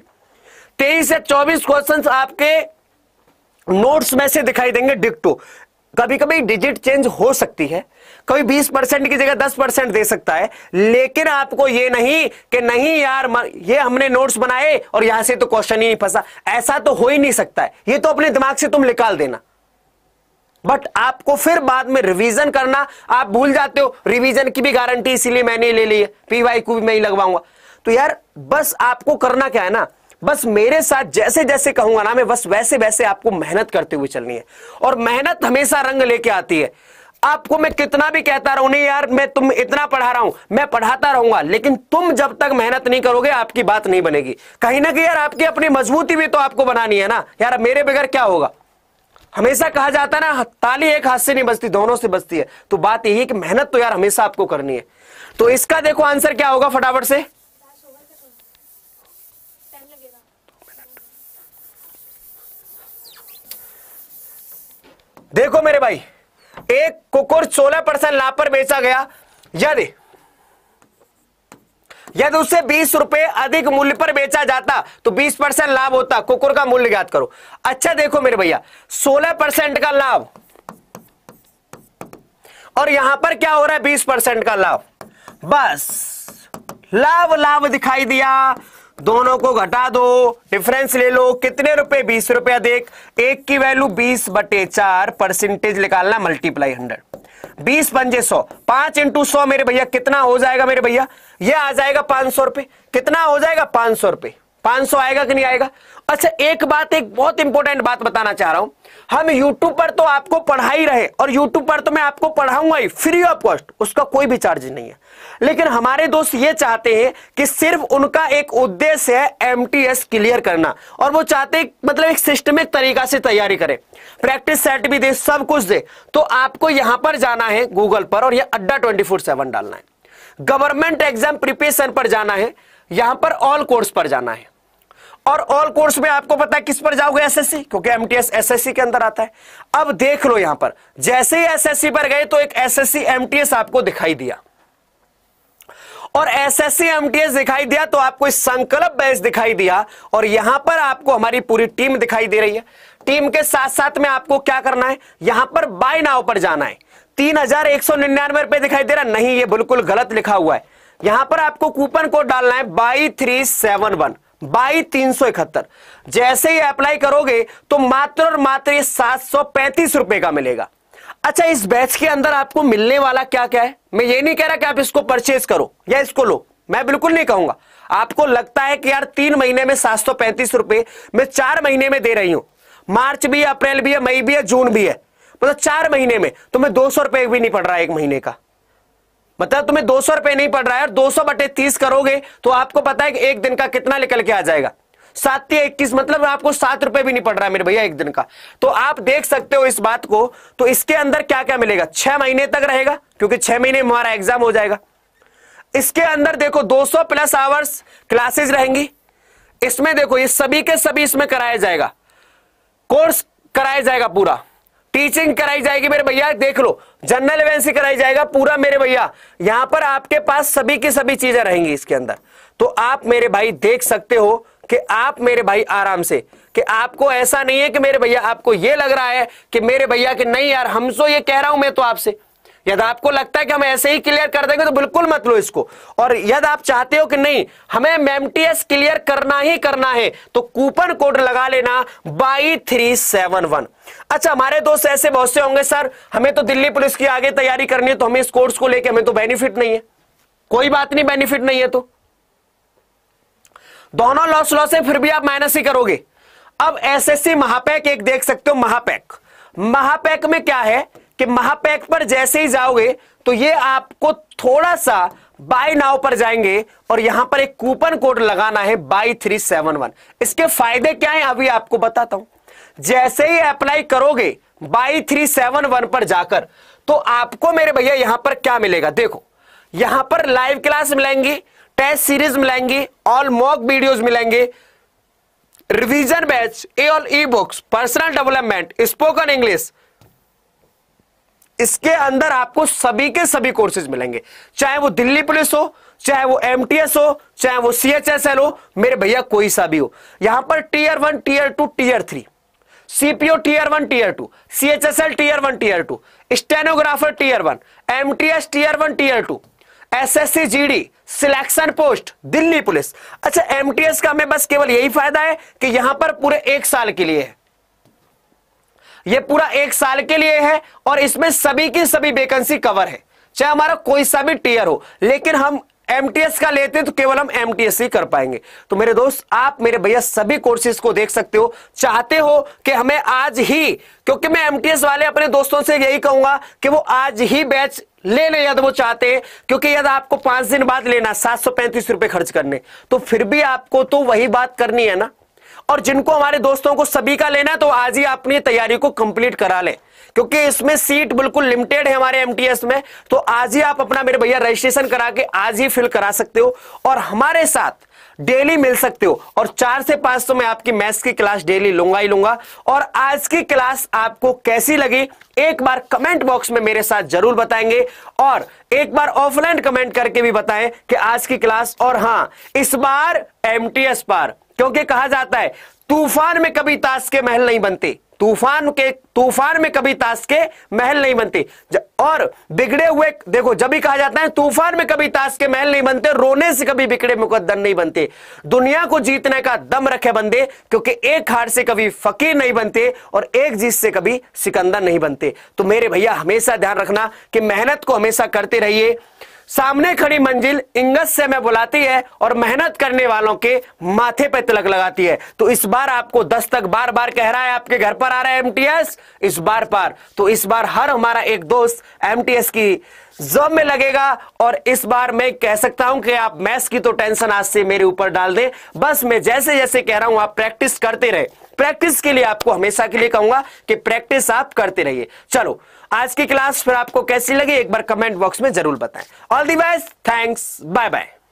23 या 24 क्वेश्चंस आपके नोट्स में से दिखाई देंगे डिक्टो कभी कभी डिजिट चेंज हो सकती है कोई 20 परसेंट की जगह 10 परसेंट दे सकता है लेकिन आपको ये नहीं कि नहीं यार ये हमने नोट्स बनाए और यहां से तो क्वेश्चन ही नहीं फंसा ऐसा तो हो ही नहीं सकता है ये तो अपने दिमाग से तुम निकाल देना बट आपको फिर बाद में रिवीजन करना आप भूल जाते हो रिवीजन की भी गारंटी इसीलिए मैंने ले ली है पीवाई को भी मैं ही लगवाऊंगा तो यार बस आपको करना क्या है ना बस मेरे साथ जैसे जैसे कहूंगा ना मैं बस वैसे वैसे आपको मेहनत करते हुए चलनी है और मेहनत हमेशा रंग लेके आती है आपको मैं कितना भी कहता रहूं नहीं यार मैं तुम इतना पढ़ा रहा हूं मैं पढ़ाता रहूंगा लेकिन तुम जब तक मेहनत नहीं करोगे आपकी बात नहीं बनेगी कहीं ना कहीं यार आपकी अपनी मजबूती भी तो आपको बनानी है ना यार मेरे बगैर क्या होगा हमेशा कहा जाता है ना ताली एक हाथ से नहीं बजती दोनों से बजती है तो बात यही है कि मेहनत तो यार हमेशा आपको करनी है तो इसका देखो आंसर क्या होगा फटाफट से देखो मेरे भाई एक कुकुर 16 परसेंट लाभ पर बेचा गया यदि यदि उसे बीस रुपए अधिक मूल्य पर बेचा जाता तो बीस परसेंट लाभ होता कुकुर का मूल्य ज्ञात करो अच्छा देखो मेरे भैया सोलह परसेंट का लाभ और यहां पर क्या हो रहा है बीस परसेंट का लाभ बस लाभ लाभ दिखाई दिया दोनों को घटा दो डिफरेंस ले लो कितने रुपए बीस रुपया देख एक की वैल्यू बीस बटे चार परसेंटेज निकालना मल्टीप्लाई हंड्रेड बीस पंजे सौ पांच इंटू सौ मेरे भैया कितना हो जाएगा मेरे भैया यह आ जाएगा पांच सौ रुपए कितना हो जाएगा पांच सौ रुपए 500 आएगा कि नहीं आएगा अच्छा एक बात एक बहुत इंपॉर्टेंट बात बताना चाह रहा हूं हम YouTube पर तो आपको पढ़ा ही रहे और YouTube पर तो मैं आपको पढ़ाऊंगा ही फ्री ऑफ कॉस्ट उसका कोई भी चार्ज नहीं है लेकिन हमारे दोस्त ये चाहते हैं कि सिर्फ उनका एक उद्देश्य है एम क्लियर करना और वो चाहते मतलब एक सिस्टमिक तरीका से तैयारी करें प्रैक्टिस सेट भी दे सब कुछ दे तो आपको यहां पर जाना है गूगल पर और यह अड्डा ट्वेंटी डालना है गवर्नमेंट एग्जाम प्रिपरेशन पर जाना है यहां पर ऑल कोर्स पर जाना है और ऑल कोर्स में आपको पता है किस पर जाओगे एसएससी क्योंकि एमटीएस एसएससी के अंदर आता है अब देख लो यहां पर जैसे ही एसएससी पर गए तो एक एसएससी एमटीएस आपको दिखाई दिया और एसएससी एमटीएस दिखाई दिया तो आपको इस संकल्प बैच दिखाई दिया और यहां पर आपको हमारी पूरी टीम दिखाई दे रही है टीम के साथ साथ में आपको क्या करना है यहां पर बाय नाव पर जाना है तीन हजार एक सौ निन्यानवे रुपए दिखाई दे रहा नहीं ये बिल्कुल गलत लिखा हुआ है यहां पर आपको कूपन कोड डालना है by three seven one by तीन सौ इकहत्तर जैसे ही अप्लाई करोगे तो मात्र और मात्र सात सौ पैंतीस रुपए का मिलेगा अच्छा इस बैच के अंदर आपको मिलने वाला क्या क्या है मैं ये नहीं कह रहा कि आप इसको परचेज करो या इसको लो मैं बिल्कुल नहीं कहूंगा आपको लगता है कि यार तीन महीने में सात सौ पैंतीस रुपए मैं चार महीने में दे रही हूं मार्च भी है अप्रैल भी है मई भी है जून भी है मतलब चार महीने में तो मैं दो सौ रुपए भी नहीं पड़ रहा एक महीने का मतलब तुम्हें दो सौ रुपए नहीं पड़ रहा है और दो सौ बटे तीस करोगे तो आपको पता है कि एक दिन का कितना निकल के आ जाएगा सात या इक्कीस मतलब आपको सात रुपए भी नहीं पड़ रहा मेरे भैया एक दिन का तो आप देख सकते हो इस बात को तो इसके अंदर क्या क्या मिलेगा छह महीने तक रहेगा क्योंकि छह महीने हमारा एग्जाम हो जाएगा इसके अंदर देखो दो प्लस आवर्स क्लासेस रहेंगी इसमें देखो ये सभी के सभी इसमें कराया जाएगा कोर्स कराया जाएगा पूरा टीचिंग कराई जाएगी मेरे भैया देख लो जनरल वैकेंसी कराई जाएगा पूरा मेरे भैया यहां पर आपके पास सभी की सभी चीजें रहेंगी इसके अंदर तो आप मेरे भाई देख सकते हो कि आप मेरे भाई आराम से कि आपको ऐसा नहीं है कि मेरे भैया आपको यह लग रहा है कि मेरे भैया कि नहीं यार हमसो ये कह रहा हूं मैं तो आपसे यदि आपको लगता है कि हम ऐसे ही क्लियर कर देंगे तो बिल्कुल मत लो इसको और यदि आप चाहते हो कि नहीं हमें मेमटीएस क्लियर करना ही करना है तो कूपन कोड लगा लेना बाई थ्री सेवन वन अच्छा हमारे दोस्त ऐसे बहुत से होंगे सर हमें तो दिल्ली पुलिस की आगे तैयारी करनी है तो हमें इस कोर्स को लेकर हमें तो बेनिफिट नहीं है कोई बात नहीं बेनिफिट नहीं है तो दोनों लॉस लॉस है फिर भी आप माइनस ही करोगे अब एस महापैक एक देख सकते हो महापैक महापैक में क्या है कि महापैक पर जैसे ही जाओगे तो ये आपको थोड़ा सा बाय नाव पर जाएंगे और यहां पर एक कूपन कोड लगाना है बाई थ्री सेवन वन इसके फायदे क्या है अभी आपको बताता हूं जैसे ही अप्लाई करोगे बाई थ्री सेवन वन पर जाकर तो आपको मेरे भैया यहां पर क्या मिलेगा देखो यहां पर लाइव क्लास मिलेंगी टेस्ट सीरीज मिलाएंगे ऑल मॉक वीडियोस मिलेंगे revision batch a all e books personal development spoken English इसके अंदर आपको सभी के सभी कोर्सेज मिलेंगे चाहे वो दिल्ली पुलिस हो चाहे वो एस हो चाहे वो सीएचएसएल हो मेरे भैया कोई सा भी हो यहां पर tier one tier two tier three CPO tier one tier two L tier one tier two stenographer tier one S tier one tier two G GD selection post Delhi police अच्छा एमटीएस का हमें बस केवल यही फायदा है कि यहां पर पूरे एक साल के लिए है ये पूरा एक साल के लिए है और इसमें सभी की सभी वेकेंसी कवर है चाहे हमारा कोई सा भी टीयर हो लेकिन हम एमटीएस का लेते हैं तो केवल हम एमटीएस ही कर पाएंगे तो मेरे दोस्त आप मेरे भैया सभी कोर्सेज को देख सकते हो चाहते हो कि हमें आज ही क्योंकि मैं एमटीएस वाले अपने दोस्तों से यही कहूंगा कि वो आज ही बैच ले ले यदि वो चाहते हैं क्योंकि यदि आपको पांच दिन बाद लेना सात सौ पैंतीस रुपए खर्च करने तो फिर भी आपको तो वही बात करनी है ना और जिनको हमारे दोस्तों को सभी का लेना है तो आज ही अपनी तैयारी को कंप्लीट करा ले क्योंकि इसमें सीट बिल्कुल लिमिटेड है हमारे एमटीएस में तो आज ही आप अपना मेरे भैया रजिस्ट्रेशन करा के आज ही फिल करा सकते हो और हमारे साथ डेली मिल सकते हो और चार से पांच तो मैं आपकी मैथ्स की क्लास डेली लूंगा ही लूंगा और आज की क्लास आपको कैसी लगी एक बार कमेंट बॉक्स में मेरे साथ जरूर बताएंगे और एक बार ऑफलाइन कमेंट करके भी बताएं कि आज की क्लास और हां इस बार एमटीएस पर क्योंकि कहा जाता है तूफान में कभी ताश के महल नहीं बनते तूफान के तूफान में कभी ताश के महल नहीं बनते और बिगड़े हुए देखो जब भी कहा जाता है तूफान में कभी ताश के महल नहीं बनते रोने से कभी बिगड़े मुकद्दर नहीं बनते दुनिया को जीतने का दम रखे बंदे क्योंकि एक हार से कभी फकीर नहीं बनते और एक जीत से कभी सिकंदर नहीं बनते तो मेरे भैया हमेशा ध्यान रखना कि मेहनत को हमेशा करते रहिए सामने खड़ी मंजिल इंगस से मैं बुलाती है और मेहनत करने वालों के माथे पे तिलक लगाती है तो इस बार आपको दस तक बार बार कह रहा है आपके घर पर आ रहा है एमटीएस इस बार पर तो इस बार हर हमारा एक दोस्त एमटीएस की जॉब में लगेगा और इस बार मैं कह सकता हूं कि आप मैथ्स की तो टेंशन आज से मेरे ऊपर डाल दें बस मैं जैसे जैसे कह रहा हूं आप प्रैक्टिस करते रहे प्रैक्टिस के लिए आपको हमेशा के लिए कहूंगा कि प्रैक्टिस आप करते रहिए चलो आज की क्लास फिर आपको कैसी लगी एक बार कमेंट बॉक्स में जरूर बताएं all the best thanks bye bye